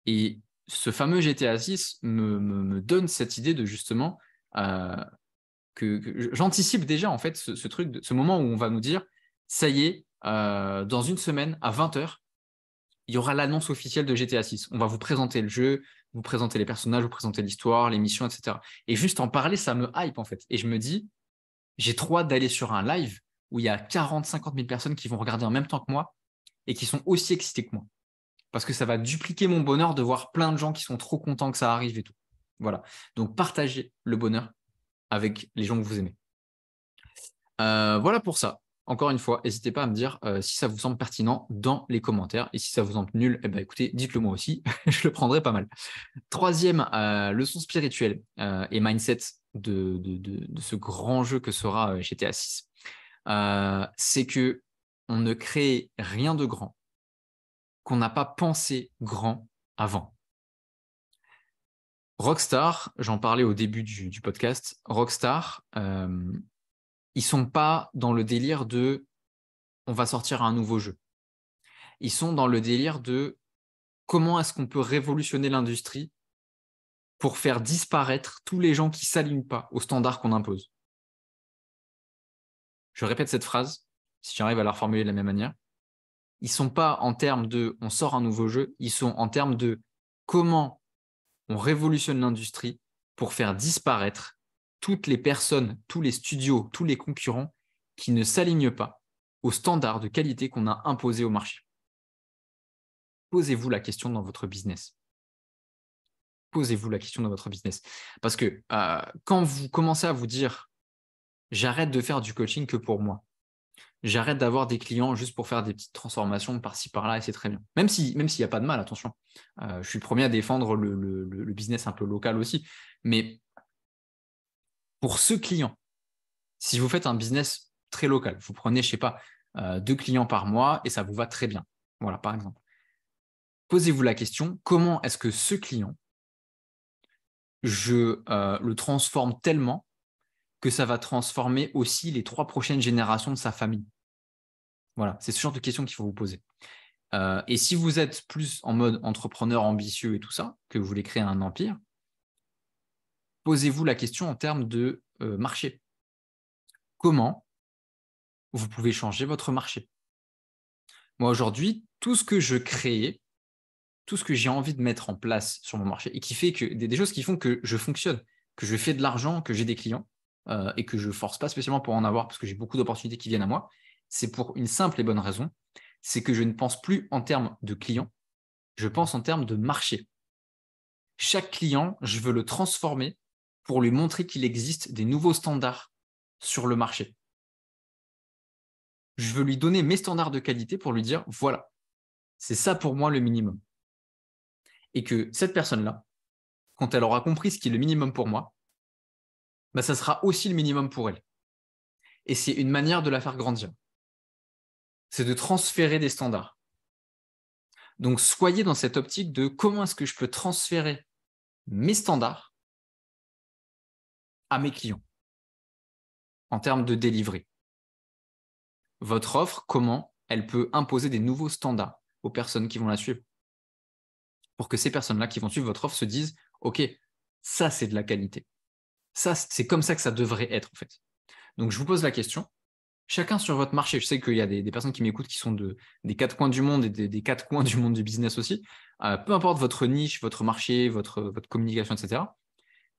Et ce fameux GTA 6 me, donne cette idée de justement euh, que, j'anticipe déjà en fait ce, truc, ce moment où on va nous dire ça y est, euh, dans une semaine à 20h, il y aura l'annonce officielle de GTA 6. On va vous présenter le jeu, vous présenter les personnages, vous présenter l'histoire, les missions, etc. Et juste en parler, ça me hype en fait. Et je me dis, j'ai trop hâte d'aller sur un live où il y a 40, 50 000 personnes qui vont regarder en même temps que moi et qui sont aussi excitées que moi parce que ça va dupliquer mon bonheur de voir plein de gens qui sont trop contents que ça arrive et tout. Voilà. Donc partagez le bonheur avec les gens que vous aimez. Euh, voilà pour ça. Encore une fois, n'hésitez pas à me dire euh, si ça vous semble pertinent dans les commentaires. Et si ça vous semble nul, eh ben, écoutez, dites-le moi aussi. Je le prendrai pas mal. Troisième euh, leçon spirituelle et mindset de, ce grand jeu que sera GTA 6. c'est que on ne crée rien de grand qu'on n'a pas pensé grand avant. Rockstar, j'en parlais au début du, podcast, Rockstar, ils euh, ils sont pas dans le délire de on va sortir un nouveau jeu. Ils sont dans le délire de comment est-ce qu'on peut révolutionner l'industrie pour faire disparaître tous les gens qui s'alignent pas aux standards qu'on impose. Je répète cette phrase, si j'arrive à la reformuler de la même manière ils sont pas en termes de on sort un nouveau jeu, ils sont en termes de comment on révolutionne l'industrie pour faire disparaître toutes les personnes, tous les studios, tous les concurrents qui ne s'alignent pas aux standards de qualité qu'on a imposés au marché. Posez-vous la question dans votre business. Posez-vous la question dans votre business. Parce que euh, quand vous commencez à vous dire j'arrête de faire du coaching que pour moi, j'arrête d'avoir des clients juste pour faire des petites transformations par-ci par-là et c'est très bien. Même s'il même s'il n'y a pas de mal, attention. Euh, je suis le premier à défendre le, business un peu local aussi. Mais pour ce client, si vous faites un business très local, vous prenez, je sais pas, euh, deux clients par mois et ça vous va très bien. Voilà, par exemple. Posez-vous la question, comment est-ce que ce client, je euh, le transforme tellement que ça va transformer aussi les trois prochaines générations de sa famille Voilà, c'est ce genre de questions qu'il faut vous poser. Euh, et si vous êtes plus en mode entrepreneur ambitieux et tout ça, que vous voulez créer un empire, posez-vous la question en termes de euh, marché. Comment vous pouvez changer votre marché Moi, aujourd'hui, tout ce que je crée, tout ce que j'ai envie de mettre en place sur mon marché et qui fait que des choses qui font que je fonctionne, que je fais de l'argent, que j'ai des clients, euh, et que je ne force pas spécialement pour en avoir parce que j'ai beaucoup d'opportunités qui viennent à moi, c'est pour une simple et bonne raison, c'est que je ne pense plus en termes de client je pense en termes de marché. Chaque client, je veux le transformer pour lui montrer qu'il existe des nouveaux standards sur le marché. Je veux lui donner mes standards de qualité pour lui dire, voilà, c'est ça pour moi le minimum. Et que cette personne-là, quand elle aura compris ce qui est le minimum pour moi, ça sera aussi le minimum pour elle. Et c'est une manière de la faire grandir. C'est de transférer des standards. Donc soyez dans cette optique de comment est-ce que je peux transférer mes standards à mes clients en termes de délivrer. Votre offre, comment elle peut imposer des nouveaux standards aux personnes qui vont la suivre pour que ces personnes-là qui vont suivre votre offre se disent, OK, ça c'est de la qualité. Ça, c'est comme ça que ça devrait être, en fait. Donc, je vous pose la question. Chacun sur votre marché, je sais qu'il y a des, personnes qui m'écoutent qui sont des quatre coins du monde et des, quatre coins du monde du business aussi. Euh, peu importe votre niche, votre marché, votre communication, etc.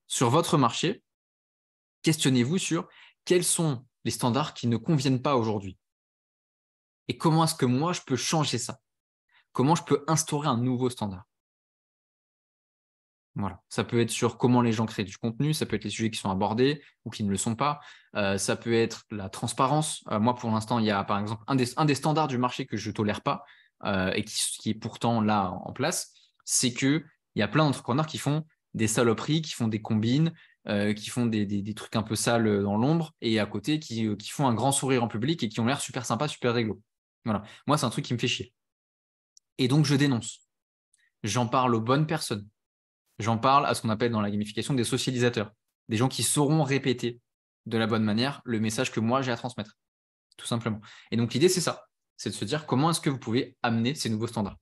Sur votre marché, questionnez-vous sur quels sont les standards qui ne conviennent pas aujourd'hui. Et comment est-ce que moi, je peux changer ça Comment je peux instaurer un nouveau standard voilà. Ça peut être sur comment les gens créent du contenu, ça peut être les sujets qui sont abordés ou qui ne le sont pas, euh, ça peut être la transparence. Euh, moi, pour l'instant, il y a par exemple un des, standards du marché que je ne tolère pas euh, et qui, qui, est pourtant là en place, c'est qu'il y a plein d'entrepreneurs qui font des saloperies, qui font des combines, qui font des, trucs un peu sales dans l'ombre et à côté qui, font un grand sourire en public et qui ont l'air super sympa, super réglo. Voilà. Moi, c'est un truc qui me fait chier. Et donc, je dénonce. J'en parle aux bonnes personnes J'en parle à ce qu'on appelle dans la gamification des socialisateurs, des gens qui sauront répéter de la bonne manière le message que moi j'ai à transmettre, tout simplement. Et donc l'idée, c'est ça, c'est de se dire comment est-ce que vous pouvez amener ces nouveaux standards.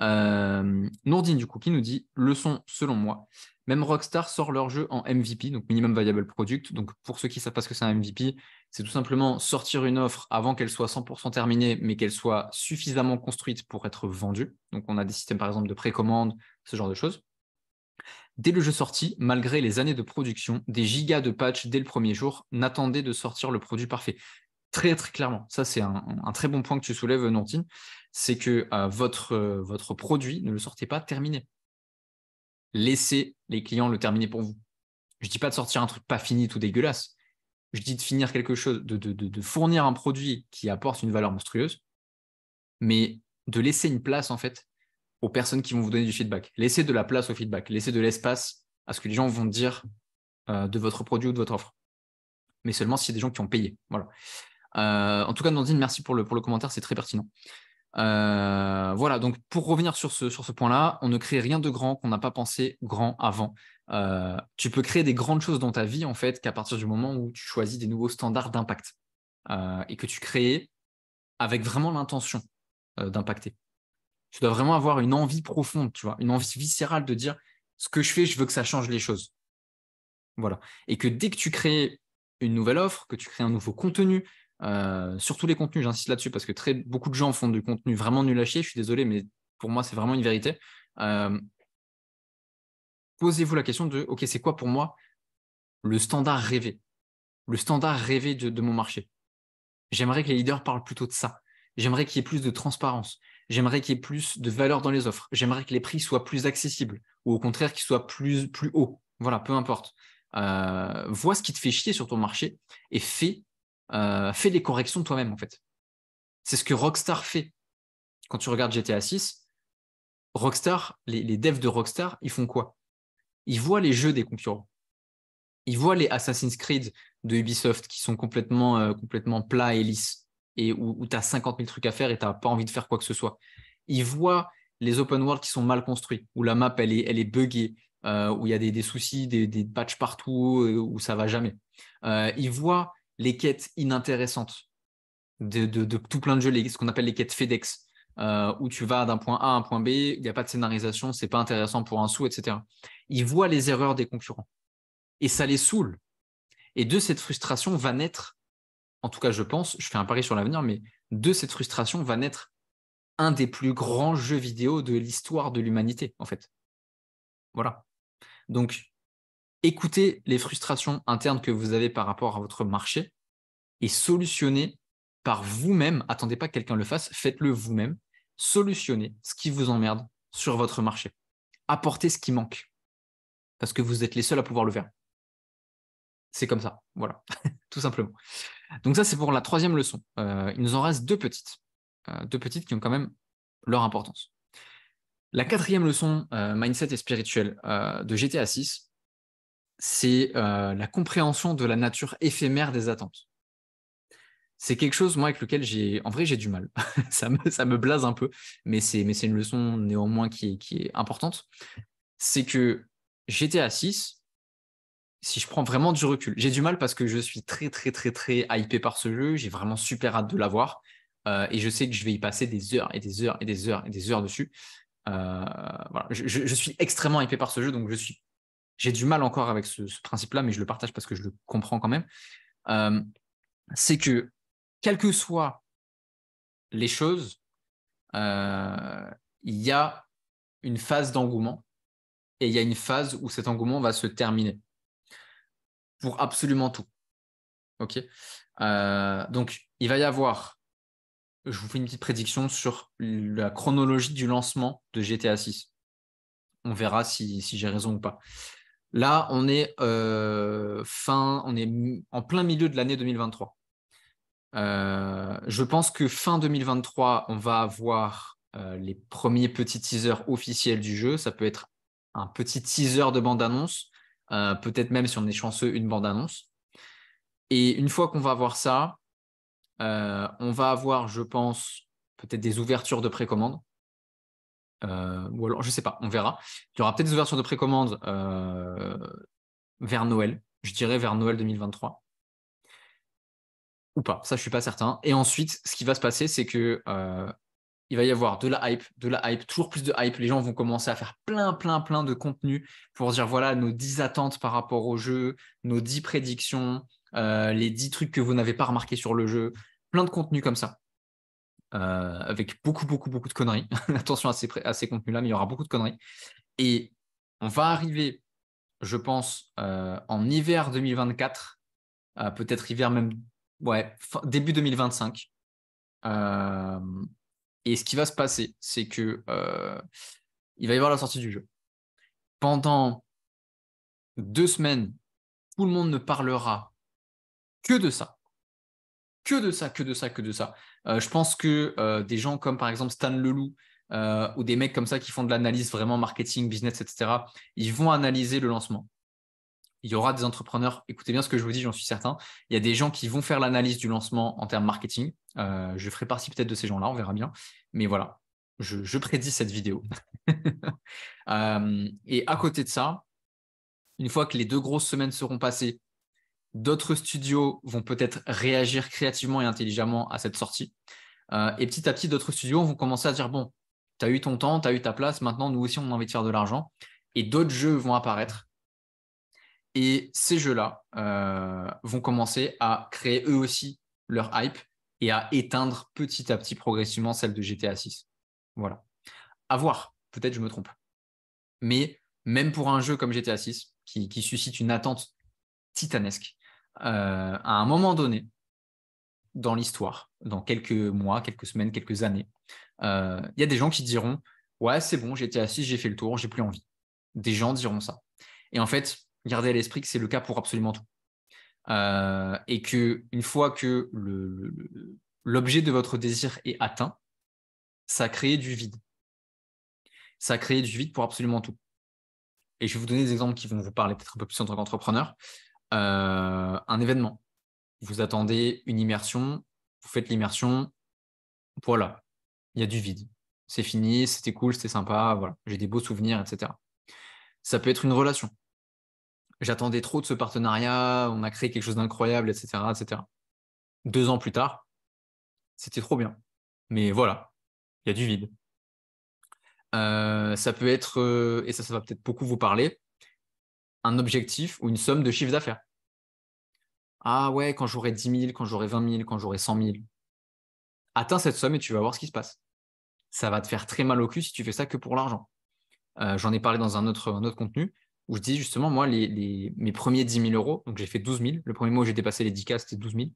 Euh, Nourdine, du coup, qui nous dit leçon selon moi. Même Rockstar sort leur jeu en MVP, donc Minimum Viable Product. Donc, pour ceux qui ne savent pas ce que c'est un MVP, c'est tout simplement sortir une offre avant qu'elle soit 100% terminée, mais qu'elle soit suffisamment construite pour être vendue. Donc, on a des systèmes, par exemple, de précommande, ce genre de choses. Dès le jeu sorti, malgré les années de production, des gigas de patch dès le premier jour n'attendaient de sortir le produit parfait. Très très clairement, ça c'est un, très bon point que tu soulèves, Nantine, c'est que euh, votre, euh, votre produit ne le sortez pas terminé. Laissez les clients le terminer pour vous. Je ne dis pas de sortir un truc pas fini, tout dégueulasse. Je dis de finir quelque chose, de, de fournir un produit qui apporte une valeur monstrueuse, mais de laisser une place en fait aux personnes qui vont vous donner du feedback. Laissez de la place au feedback, laissez de l'espace à ce que les gens vont dire euh, de votre produit ou de votre offre. Mais seulement si y des gens qui ont payé. Voilà. Euh, en tout cas, Nandine, merci pour le, pour le commentaire, c'est très pertinent. Euh, voilà, donc pour revenir sur ce, sur ce point-là, on ne crée rien de grand qu'on n'a pas pensé grand avant. tu peux créer des grandes choses dans ta vie, en fait, qu'à partir du moment où tu choisis des nouveaux standards d'impact et que tu crées avec vraiment l'intention d'impacter tu dois vraiment avoir une envie profonde, tu une envie viscérale de dire ce que je fais, je veux que ça change les choses. Voilà. Et que dès que tu crées une nouvelle offre, que tu crées un nouveau contenu, euh, surtout les contenus, j'insiste là-dessus parce que très, beaucoup de gens font du contenu vraiment nul à chier, je suis désolé, mais pour moi, c'est vraiment une vérité. Euh, posez-vous la question de OK, c'est quoi pour moi le standard rêvé Le standard rêvé de mon marché J'aimerais que les leaders parlent plutôt de ça. J'aimerais qu'il y ait plus de transparence. J'aimerais qu'il y ait plus de valeur dans les offres. J'aimerais que les prix soient plus accessibles ou au contraire qu'ils soient plus, plus hauts. Voilà, peu importe. Euh, vois ce qui te fait chier sur ton marché et fais, euh, fais des corrections toi-même, en fait. C'est ce que Rockstar fait. Quand tu regardes GTA 6, Rockstar, les, devs de Rockstar, ils font quoi Ils voient les jeux des concurrents. Ils voient les Assassin's Creed de Ubisoft qui sont complètement, euh, complètement plats et lisses et où, tu as 50 000 trucs à faire et tu n'as pas envie de faire quoi que ce soit. Il voit les open world qui sont mal construits, où la map elle est, elle est buggée, euh, où il y a des, des soucis, des, des, patchs partout, euh, où ça va jamais. Euh, il voit les quêtes inintéressantes de, de, tout plein de jeux, ce qu'on appelle les quêtes FedEx, où tu vas d'un point A à un point B, il n'y a pas de scénarisation, c'est pas intéressant pour un sou, etc. Il voit les erreurs des concurrents et ça les saoule. Et de cette frustration va naître en tout cas je pense, je fais un pari sur l'avenir, mais de cette frustration va naître un des plus grands jeux vidéo de l'histoire de l'humanité, en fait. Voilà. Donc, écoutez les frustrations internes que vous avez par rapport à votre marché et solutionnez par vous-même, attendez pas que quelqu'un le fasse, faites-le vous-même, solutionnez ce qui vous emmerde sur votre marché. Apportez ce qui manque, parce que vous êtes les seuls à pouvoir le faire. C'est comme ça, voilà, tout simplement. Donc ça, c'est pour la troisième leçon. Euh, il nous en reste deux petites, euh, deux petites qui ont quand même leur importance. La quatrième leçon, euh, mindset et spirituel de GTA 6, c'est la compréhension de la nature éphémère des attentes. C'est quelque chose, moi, avec lequel j'ai, en vrai, j'ai du mal. ça, me, ça blase un peu, mais c'est, mais c'est une leçon néanmoins qui est, qui est importante. C'est que GTA 6, si je prends vraiment du recul, j'ai du mal parce que je suis très, très, très, très hypé par ce jeu. J'ai vraiment super hâte de l'avoir. Euh, et je sais que je vais y passer des heures et des heures et des heures et des heures dessus. Euh, voilà. je, suis extrêmement hypé par ce jeu, donc je suis, j'ai du mal encore avec ce, principe-là, mais je le partage parce que je le comprends quand même. Euh, c'est que, quelles que soient les choses, il y a une phase d'engouement et il y a une phase où cet engouement va se terminer pour absolument tout. OK euh, Donc, il va y avoir, je vous fais une petite prédiction sur la chronologie du lancement de GTA 6. On verra si, j'ai raison ou pas. Là, on est euh, fin, on est en plein milieu de l'année 2023. Euh, je pense que fin 2023, on va avoir les premiers petits teasers officiels du jeu. Ça peut être un petit teaser de bande-annonce. Euh, peut-être même si on est chanceux, une bande-annonce. Et une fois qu'on va avoir ça, euh, on va avoir, je pense, peut-être des ouvertures de précommande. Euh, ou alors, je sais pas, on verra. Il y aura peut-être des ouvertures de précommande vers Noël, je dirais vers Noël 2023. Ou pas, ça je suis pas certain. Et ensuite, ce qui va se passer, c'est que il va y avoir de la hype, de la hype, toujours plus de hype. Les gens vont commencer à faire plein, plein, plein de contenu pour dire voilà nos 10 attentes par rapport au jeu, nos 10 prédictions, euh, les 10 trucs que vous n'avez pas remarqué sur le jeu, plein de contenu comme ça. Euh, avec beaucoup, beaucoup, beaucoup de conneries. Attention à ces, contenus-là, mais il y aura beaucoup de conneries. Et on va arriver, je pense, euh, en hiver 2024, peut-être hiver même, ouais, début 2025. Et ce qui va se passer, c'est que euh, il va y avoir la sortie du jeu. Pendant deux semaines, tout le monde ne parlera que de ça. Que de ça, que de ça, que de ça. Euh, je pense que euh, des gens comme par exemple Stan Leloup ou des mecs comme ça qui font de l'analyse vraiment marketing, business, etc., ils vont analyser le lancement il y aura des entrepreneurs, écoutez bien ce que je vous dis, j'en suis certain. Il y a des gens qui vont faire l'analyse du lancement en termes marketing. Euh, je ferai partie peut-être de ces gens-là, on verra bien. Mais voilà, je, prédis cette vidéo. Euh, et à côté de ça, une fois que les deux grosses semaines seront passées, d'autres studios vont peut-être réagir créativement et intelligemment à cette sortie. Euh, et petit à petit, d'autres studios vont commencer à dire, bon, tu as eu ton temps, tu as eu ta place, maintenant nous aussi on a envie de faire de l'argent. Et d'autres jeux vont apparaître et ces jeux-là euh, vont commencer à créer eux aussi leur hype et à éteindre petit à petit progressivement celle de GTA 6. Voilà. À voir, peut-être je me trompe. Mais même pour un jeu comme GTA 6, qui, suscite une attente titanesque, euh, à un moment donné, dans l'histoire, dans quelques mois, quelques semaines, quelques années, euh, il y a des gens qui diront Ouais, c'est bon, GTA 6, j'ai fait le tour, j'ai plus envie. Des gens diront ça. Et en fait, garder à l'esprit que c'est le cas pour absolument tout. Euh, et que une fois que l'objet de votre désir est atteint, ça crée du vide. Ça crée du vide pour absolument tout. Et je vais vous donner des exemples qui vont vous parler peut-être un peu plus en tant qu'entrepreneur. Euh, un événement. Vous attendez une immersion, vous faites l'immersion, voilà, il y a du vide. C'est fini, c'était cool, c'était sympa, voilà, j'ai des beaux souvenirs, etc. Ça peut être une relation. J'attendais trop de ce partenariat, on a créé quelque chose d'incroyable, etc., etc. Deux ans plus tard, c'était trop bien. Mais voilà, il y a du vide. Euh, ça peut être, euh, et ça, ça va peut-être beaucoup vous parler, un objectif ou une somme de chiffre d'affaires. Ah ouais, quand j'aurai 10 000, quand j'aurai 20 000, quand j'aurai 100 000. Atteins cette somme et tu vas voir ce qui se passe. Ça va te faire très mal au cul si tu fais ça que pour l'argent. Euh, j'en ai parlé dans un autre, un autre contenu où je dis justement, moi, mes premiers 10 000 euros, donc j'ai fait 12 000, le premier mois où j'ai dépassé les 10 cas, c'était 12 000.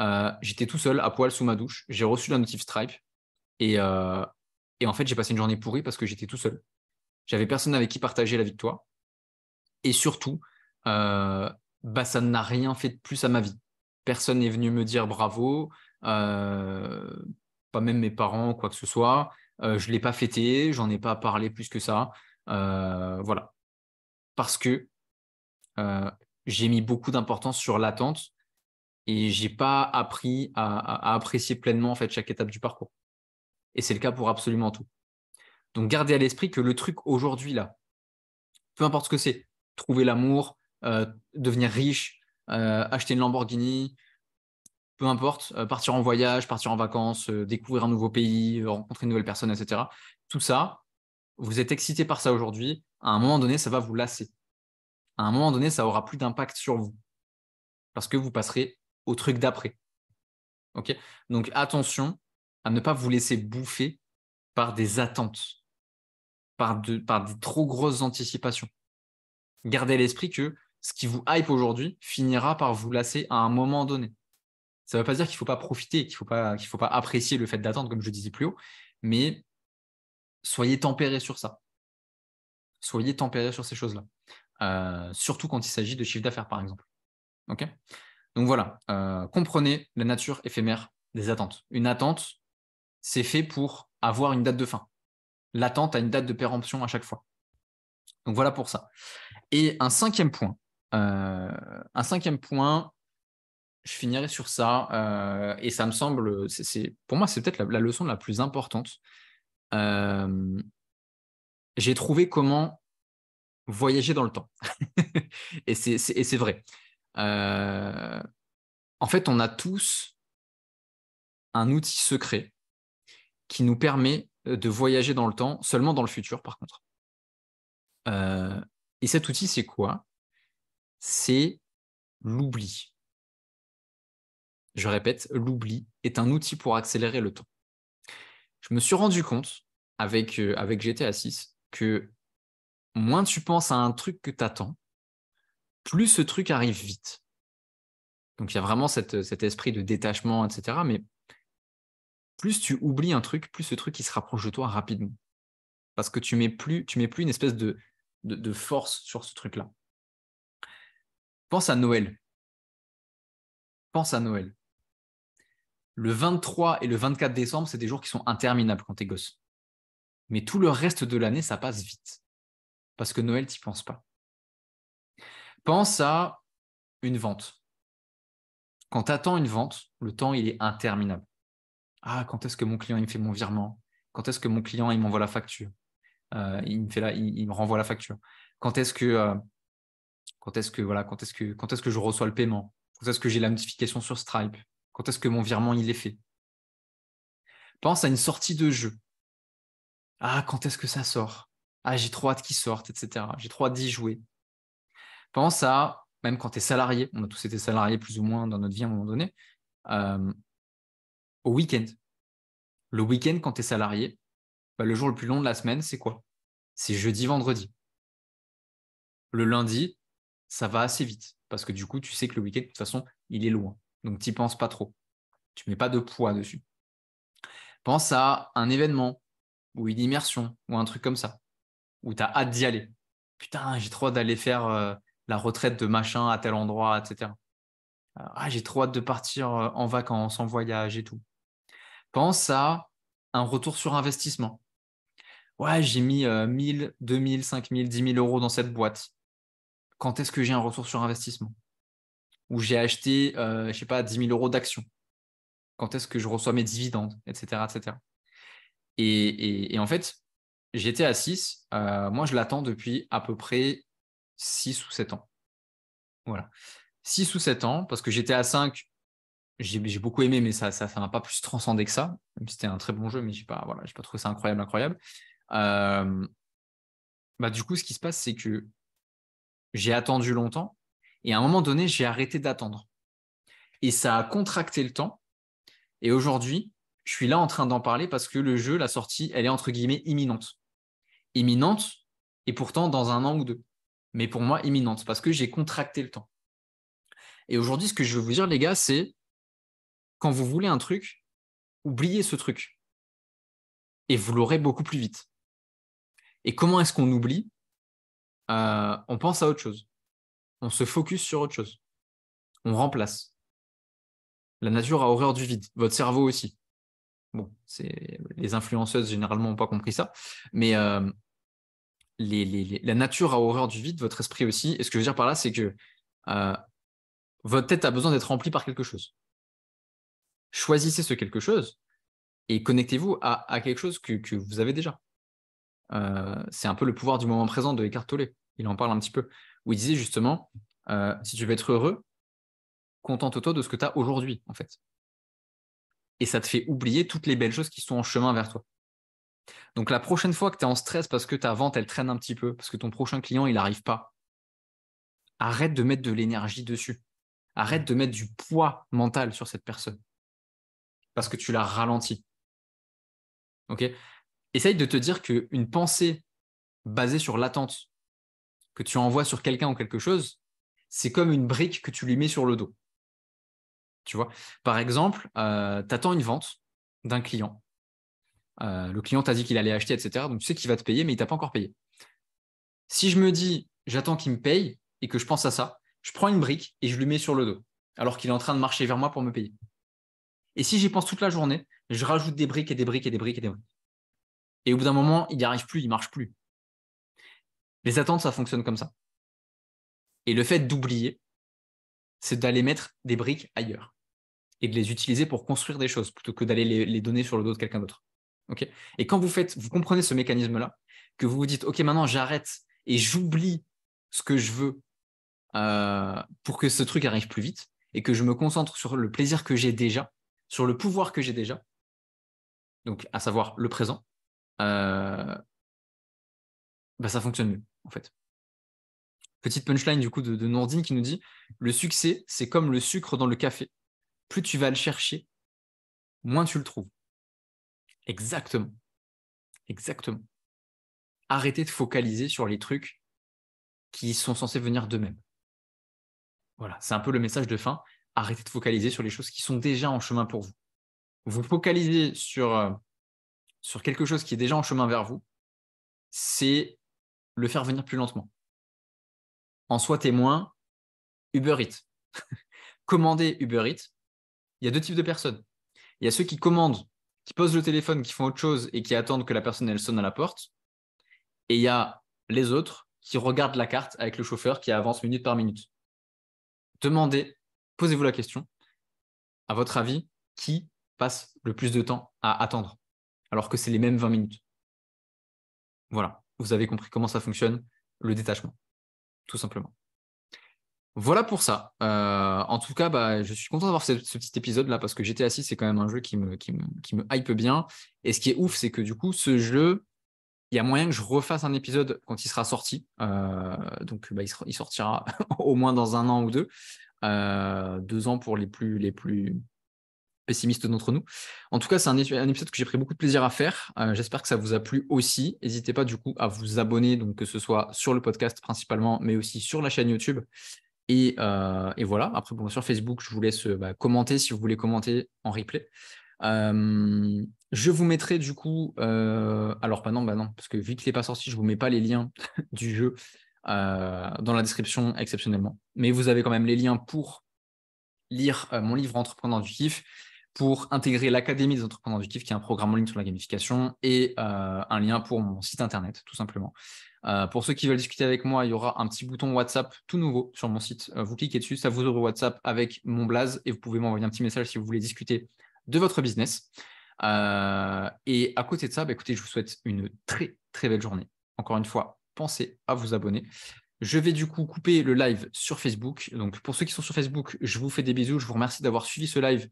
Euh, j'étais tout seul à poil sous ma douche, j'ai reçu la notif Stripe euh, et, en fait, j'ai passé une journée pourrie parce que j'étais tout seul. J'avais personne avec qui partager la victoire et surtout, euh, bah, ça n'a rien fait de plus à ma vie. Personne n'est venu me dire bravo, pas même mes parents, quoi que ce soit. je ne l'ai pas fêté, j'en ai pas parlé plus que ça. voilà, parce que euh, j'ai mis beaucoup d'importance sur l'attente et j'ai pas appris à, apprécier pleinement fait chaque étape du parcours. Et c'est le cas pour absolument tout. Donc gardez à l'esprit que le truc aujourd'hui là, peu importe ce que c'est, trouver l'amour, euh, devenir riche, euh, acheter une Lamborghini, peu importe, partir en voyage, partir en vacances, découvrir un nouveau pays, rencontrer une nouvelle personne, etc. Tout ça, vous êtes excité par ça aujourd'hui, à un moment donné, ça va vous lasser. À un moment donné, ça aura plus d'impact sur vous. Parce que vous passerez au truc d'après. OK Donc attention à ne pas vous laisser bouffer par des attentes, par, de, par des trop grosses anticipations. Gardez à l'esprit que ce qui vous hype aujourd'hui finira par vous lasser à un moment donné. Ça ne veut pas dire qu'il ne faut pas profiter, qu'il ne faut, pas, faut pas apprécier le fait d'attendre, comme je disais plus haut, mais soyez tempérés sur ça. Soyez tempérés sur ces choses-là. Euh, surtout quand il s'agit de chiffre d'affaires, par exemple. Donc voilà, euh, comprenez la nature éphémère des attentes. Une attente, c'est fait pour avoir une date de fin. L'attente a une date de péremption à chaque fois. Donc voilà pour ça. Et un cinquième point, euh, un cinquième point, je finirai sur ça, et ça me semble, pour moi, c'est peut-être la, la leçon la plus importante euh, j'ai trouvé comment voyager dans le temps. et c'est vrai. Euh, en fait, on a tous un outil secret qui nous permet euh, de voyager dans le temps, seulement dans le futur, par contre. et cet outil, c'est quoi C'est l'oubli. Je répète, l'oubli est un outil pour accélérer le temps je me suis rendu compte avec, euh, avec GTA 6 que moins tu penses à un truc que tu attends, plus ce truc arrive vite. Donc il y a vraiment euh, cet esprit de détachement, etc. Mais plus tu oublies un truc, plus ce truc il se rapproche de toi rapidement. Parce que tu mets plus, tu mets plus une espèce de force sur ce truc-là. Pense à Noël. Pense à Noël le 23 et le 24 décembre, c'est des jours qui sont interminables quand tu es gosse. Mais tout le reste de l'année, ça passe vite. Parce que Noël, n'y penses pas. Pense à une vente. Quand tu attends une vente, le temps, il est interminable. Ah, quand est-ce que mon client il me fait mon virement Quand est-ce que mon client il m'envoie la facture euh, il, me fait il, me renvoie la facture. Quand est-ce que, euh, quand est-ce que, voilà, est que, quand est-ce que je reçois le paiement Quand est-ce que j'ai la notification sur Stripe quand est-ce que mon virement il est fait Pense à une sortie de jeu. Ah, quand est-ce que ça sort Ah, j'ai trop hâte qu'il sorte, etc. J'ai trop hâte d'y jouer. Pense à, même quand tu es salarié, on a tous été salariés plus ou moins dans notre vie à un moment donné, euh, au week-end. Le week-end, quand tu es salarié, bah, le jour le plus long de la semaine, c'est quoi C'est jeudi, vendredi. Le lundi, ça va assez vite, parce que du coup, tu sais que le week-end, de toute façon, il est loin. Donc, tu n'y penses pas trop. Tu mets pas de poids dessus. Pense à un événement ou une immersion ou un truc comme ça, où tu as hâte d'y aller. Putain, j'ai trop hâte d'aller faire euh, la retraite de machin à tel endroit, etc. Euh, ah, j'ai trop hâte de partir euh, en vacances, en voyage et tout. Pense à un retour sur investissement. Ouais, j'ai mis 1000, 2000, 5000, 10 000 euros dans cette boîte. Quand est-ce que j'ai un retour sur investissement où j'ai acheté, euh, je sais pas, 10 000 euros d'actions Quand est-ce que je reçois mes dividendes, etc. etc. Et, en fait, j'étais à 6. Euh, moi, je l'attends depuis à peu près 6 ou 7 ans. Voilà. 6 ou 7 ans, parce que j'étais à 5. J'ai beaucoup aimé, mais ça ne ça, m'a pas plus transcendé que ça. C'était un très bon jeu, mais je n'ai pas, voilà, pas trouvé ça incroyable, incroyable. Euh, bah, du coup, ce qui se passe, c'est que j'ai attendu longtemps et à un moment donné, j'ai arrêté d'attendre. Et ça a contracté le temps. Et aujourd'hui, je suis là en train d'en parler parce que le jeu, la sortie, elle est entre guillemets imminente. Imminente, et pourtant dans un an ou deux. Mais pour moi, imminente, parce que j'ai contracté le temps. Et aujourd'hui, ce que je veux vous dire, les gars, c'est quand vous voulez un truc, oubliez ce truc. Et vous l'aurez beaucoup plus vite. Et comment est-ce qu'on oublie euh, On pense à autre chose on se focus sur autre chose. On remplace. La nature a horreur du vide, votre cerveau aussi. Bon, c'est les influenceuses généralement n'ont pas compris ça, mais euh, la nature a horreur du vide, votre esprit aussi. Et ce que je veux dire par là, c'est que euh, votre tête a besoin d'être remplie par quelque chose. Choisissez ce quelque chose et connectez-vous à, quelque chose que, vous avez déjà. Euh, c'est un peu le pouvoir du moment présent de Eckhart Tolle. Il en parle un petit peu où il disait justement, euh, si tu veux être heureux, contente-toi de ce que tu as aujourd'hui, en fait. Et ça te fait oublier toutes les belles choses qui sont en chemin vers toi. Donc la prochaine fois que tu es en stress parce que ta vente, elle traîne un petit peu, parce que ton prochain client, il n'arrive pas, arrête de mettre de l'énergie dessus. Arrête de mettre du poids mental sur cette personne. Parce que tu la ralentis. Essaye de te dire qu'une pensée basée sur l'attente que tu envoies sur quelqu'un ou quelque chose, c'est comme une brique que tu lui mets sur le dos. Tu vois Par exemple, euh, tu attends une vente d'un client. Euh, le client t'a dit qu'il allait acheter, etc. Donc tu sais qu'il va te payer, mais il t'a pas encore payé. Si je me dis, j'attends qu'il me paye et que je pense à ça, je prends une brique et je lui mets sur le dos, alors qu'il est en train de marcher vers moi pour me payer. Et si j'y pense toute la journée, je rajoute des briques et des briques et des briques et des briques. Et au bout d'un moment, il n'y arrive plus, il marche plus. Les attentes, ça fonctionne comme ça. Et le fait d'oublier, c'est d'aller mettre des briques ailleurs et de les utiliser pour construire des choses plutôt que d'aller les, donner sur le dos de quelqu'un d'autre. et quand vous faites, vous comprenez ce mécanisme-là, que vous vous dites, OK, maintenant j'arrête et j'oublie ce que je veux euh, pour que ce truc arrive plus vite et que je me concentre sur le plaisir que j'ai déjà, sur le pouvoir que j'ai déjà, donc à savoir le présent, euh, bah, ça fonctionne mieux en fait. Petite punchline du coup de, de qui nous dit Le succès, c'est comme le sucre dans le café. Plus tu vas le chercher, moins tu le trouves. Exactement. Exactement. Arrêtez de focaliser sur les trucs qui sont censés venir d'eux-mêmes. Voilà, c'est un peu le message de fin. Arrêtez de focaliser sur les choses qui sont déjà en chemin pour vous. Vous focalisez sur, euh, sur quelque chose qui est déjà en chemin vers vous, c'est le faire venir plus lentement. En soi témoin, Uber Eats. Commander Uber Eats, il y a deux types de personnes. Il y a ceux qui commandent, qui posent le téléphone, qui font autre chose et qui attendent que la personne elle sonne à la porte. Et il y a les autres qui regardent la carte avec le chauffeur qui avance minute par minute. Demandez, posez-vous la question, à votre avis, qui passe le plus de temps à attendre alors que c'est les mêmes 20 minutes Voilà vous avez compris comment ça fonctionne, le détachement, tout simplement. Voilà pour ça. Euh, en tout cas, bah, je suis content d'avoir ce, ce, petit épisode-là parce que GTA assis, c'est quand même un jeu qui me, hype bien. Et ce qui est ouf, c'est que du coup, ce jeu, il y a moyen que je refasse un épisode quand il sera sorti. Euh, donc, bah, il, sortira au moins dans un an ou deux. Euh, deux ans pour les plus, les plus, pessimiste d'entre nous. En tout cas, c'est un, épisode que j'ai pris beaucoup de plaisir à faire. Euh, j'espère que ça vous a plu aussi. N'hésitez pas du coup à vous abonner, donc que ce soit sur le podcast principalement, mais aussi sur la chaîne YouTube. Et, euh, voilà. Après, bon, sur Facebook, je vous laisse euh, bah, commenter si vous voulez commenter en replay. je vous mettrai du coup, alors pas bah non, bah non, parce que vu qu'il n'est pas sorti, je vous mets pas les liens du jeu dans la description exceptionnellement. Mais vous avez quand même les liens pour lire mon livre Entrepreneur du kiff pour intégrer l'Académie des entrepreneurs du qui est un programme en ligne sur la gamification, et euh, un lien pour mon site internet, tout simplement. Euh, pour ceux qui veulent discuter avec moi, il y aura un petit bouton WhatsApp tout nouveau sur mon site. Euh, vous cliquez dessus, ça vous ouvre WhatsApp avec mon blaze et vous pouvez m'envoyer un petit message si vous voulez discuter de votre business. et à côté de ça, bah, écoutez, je vous souhaite une très très belle journée. Encore une fois, pensez à vous abonner. Je vais du coup couper le live sur Facebook. Donc pour ceux qui sont sur Facebook, je vous fais des bisous. Je vous remercie d'avoir suivi ce live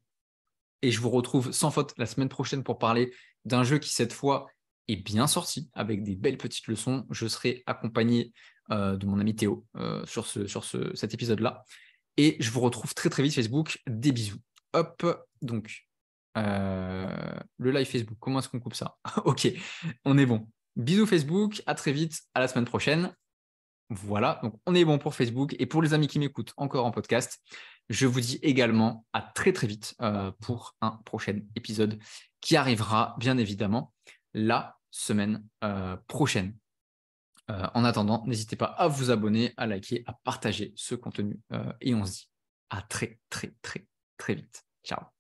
et je vous retrouve sans faute la semaine prochaine pour parler d'un jeu qui, cette fois, est bien sorti avec des belles petites leçons. Je serai accompagné euh, de mon ami Théo euh, sur, ce, sur cet épisode-là. Et je vous retrouve très très vite Facebook. Des bisous. Hop, donc euh, le live Facebook, comment est-ce qu'on coupe ça Ok, on est bon. Bisous Facebook, à très vite, à la semaine prochaine. Voilà, donc on est bon pour Facebook. Et pour les amis qui m'écoutent encore en podcast, je vous dis également à très très vite euh, pour un prochain épisode qui arrivera bien évidemment la semaine euh, prochaine. Euh, en attendant, n'hésitez pas à vous abonner, à liker, à partager ce contenu et on se dit à très très très très vite. Ciao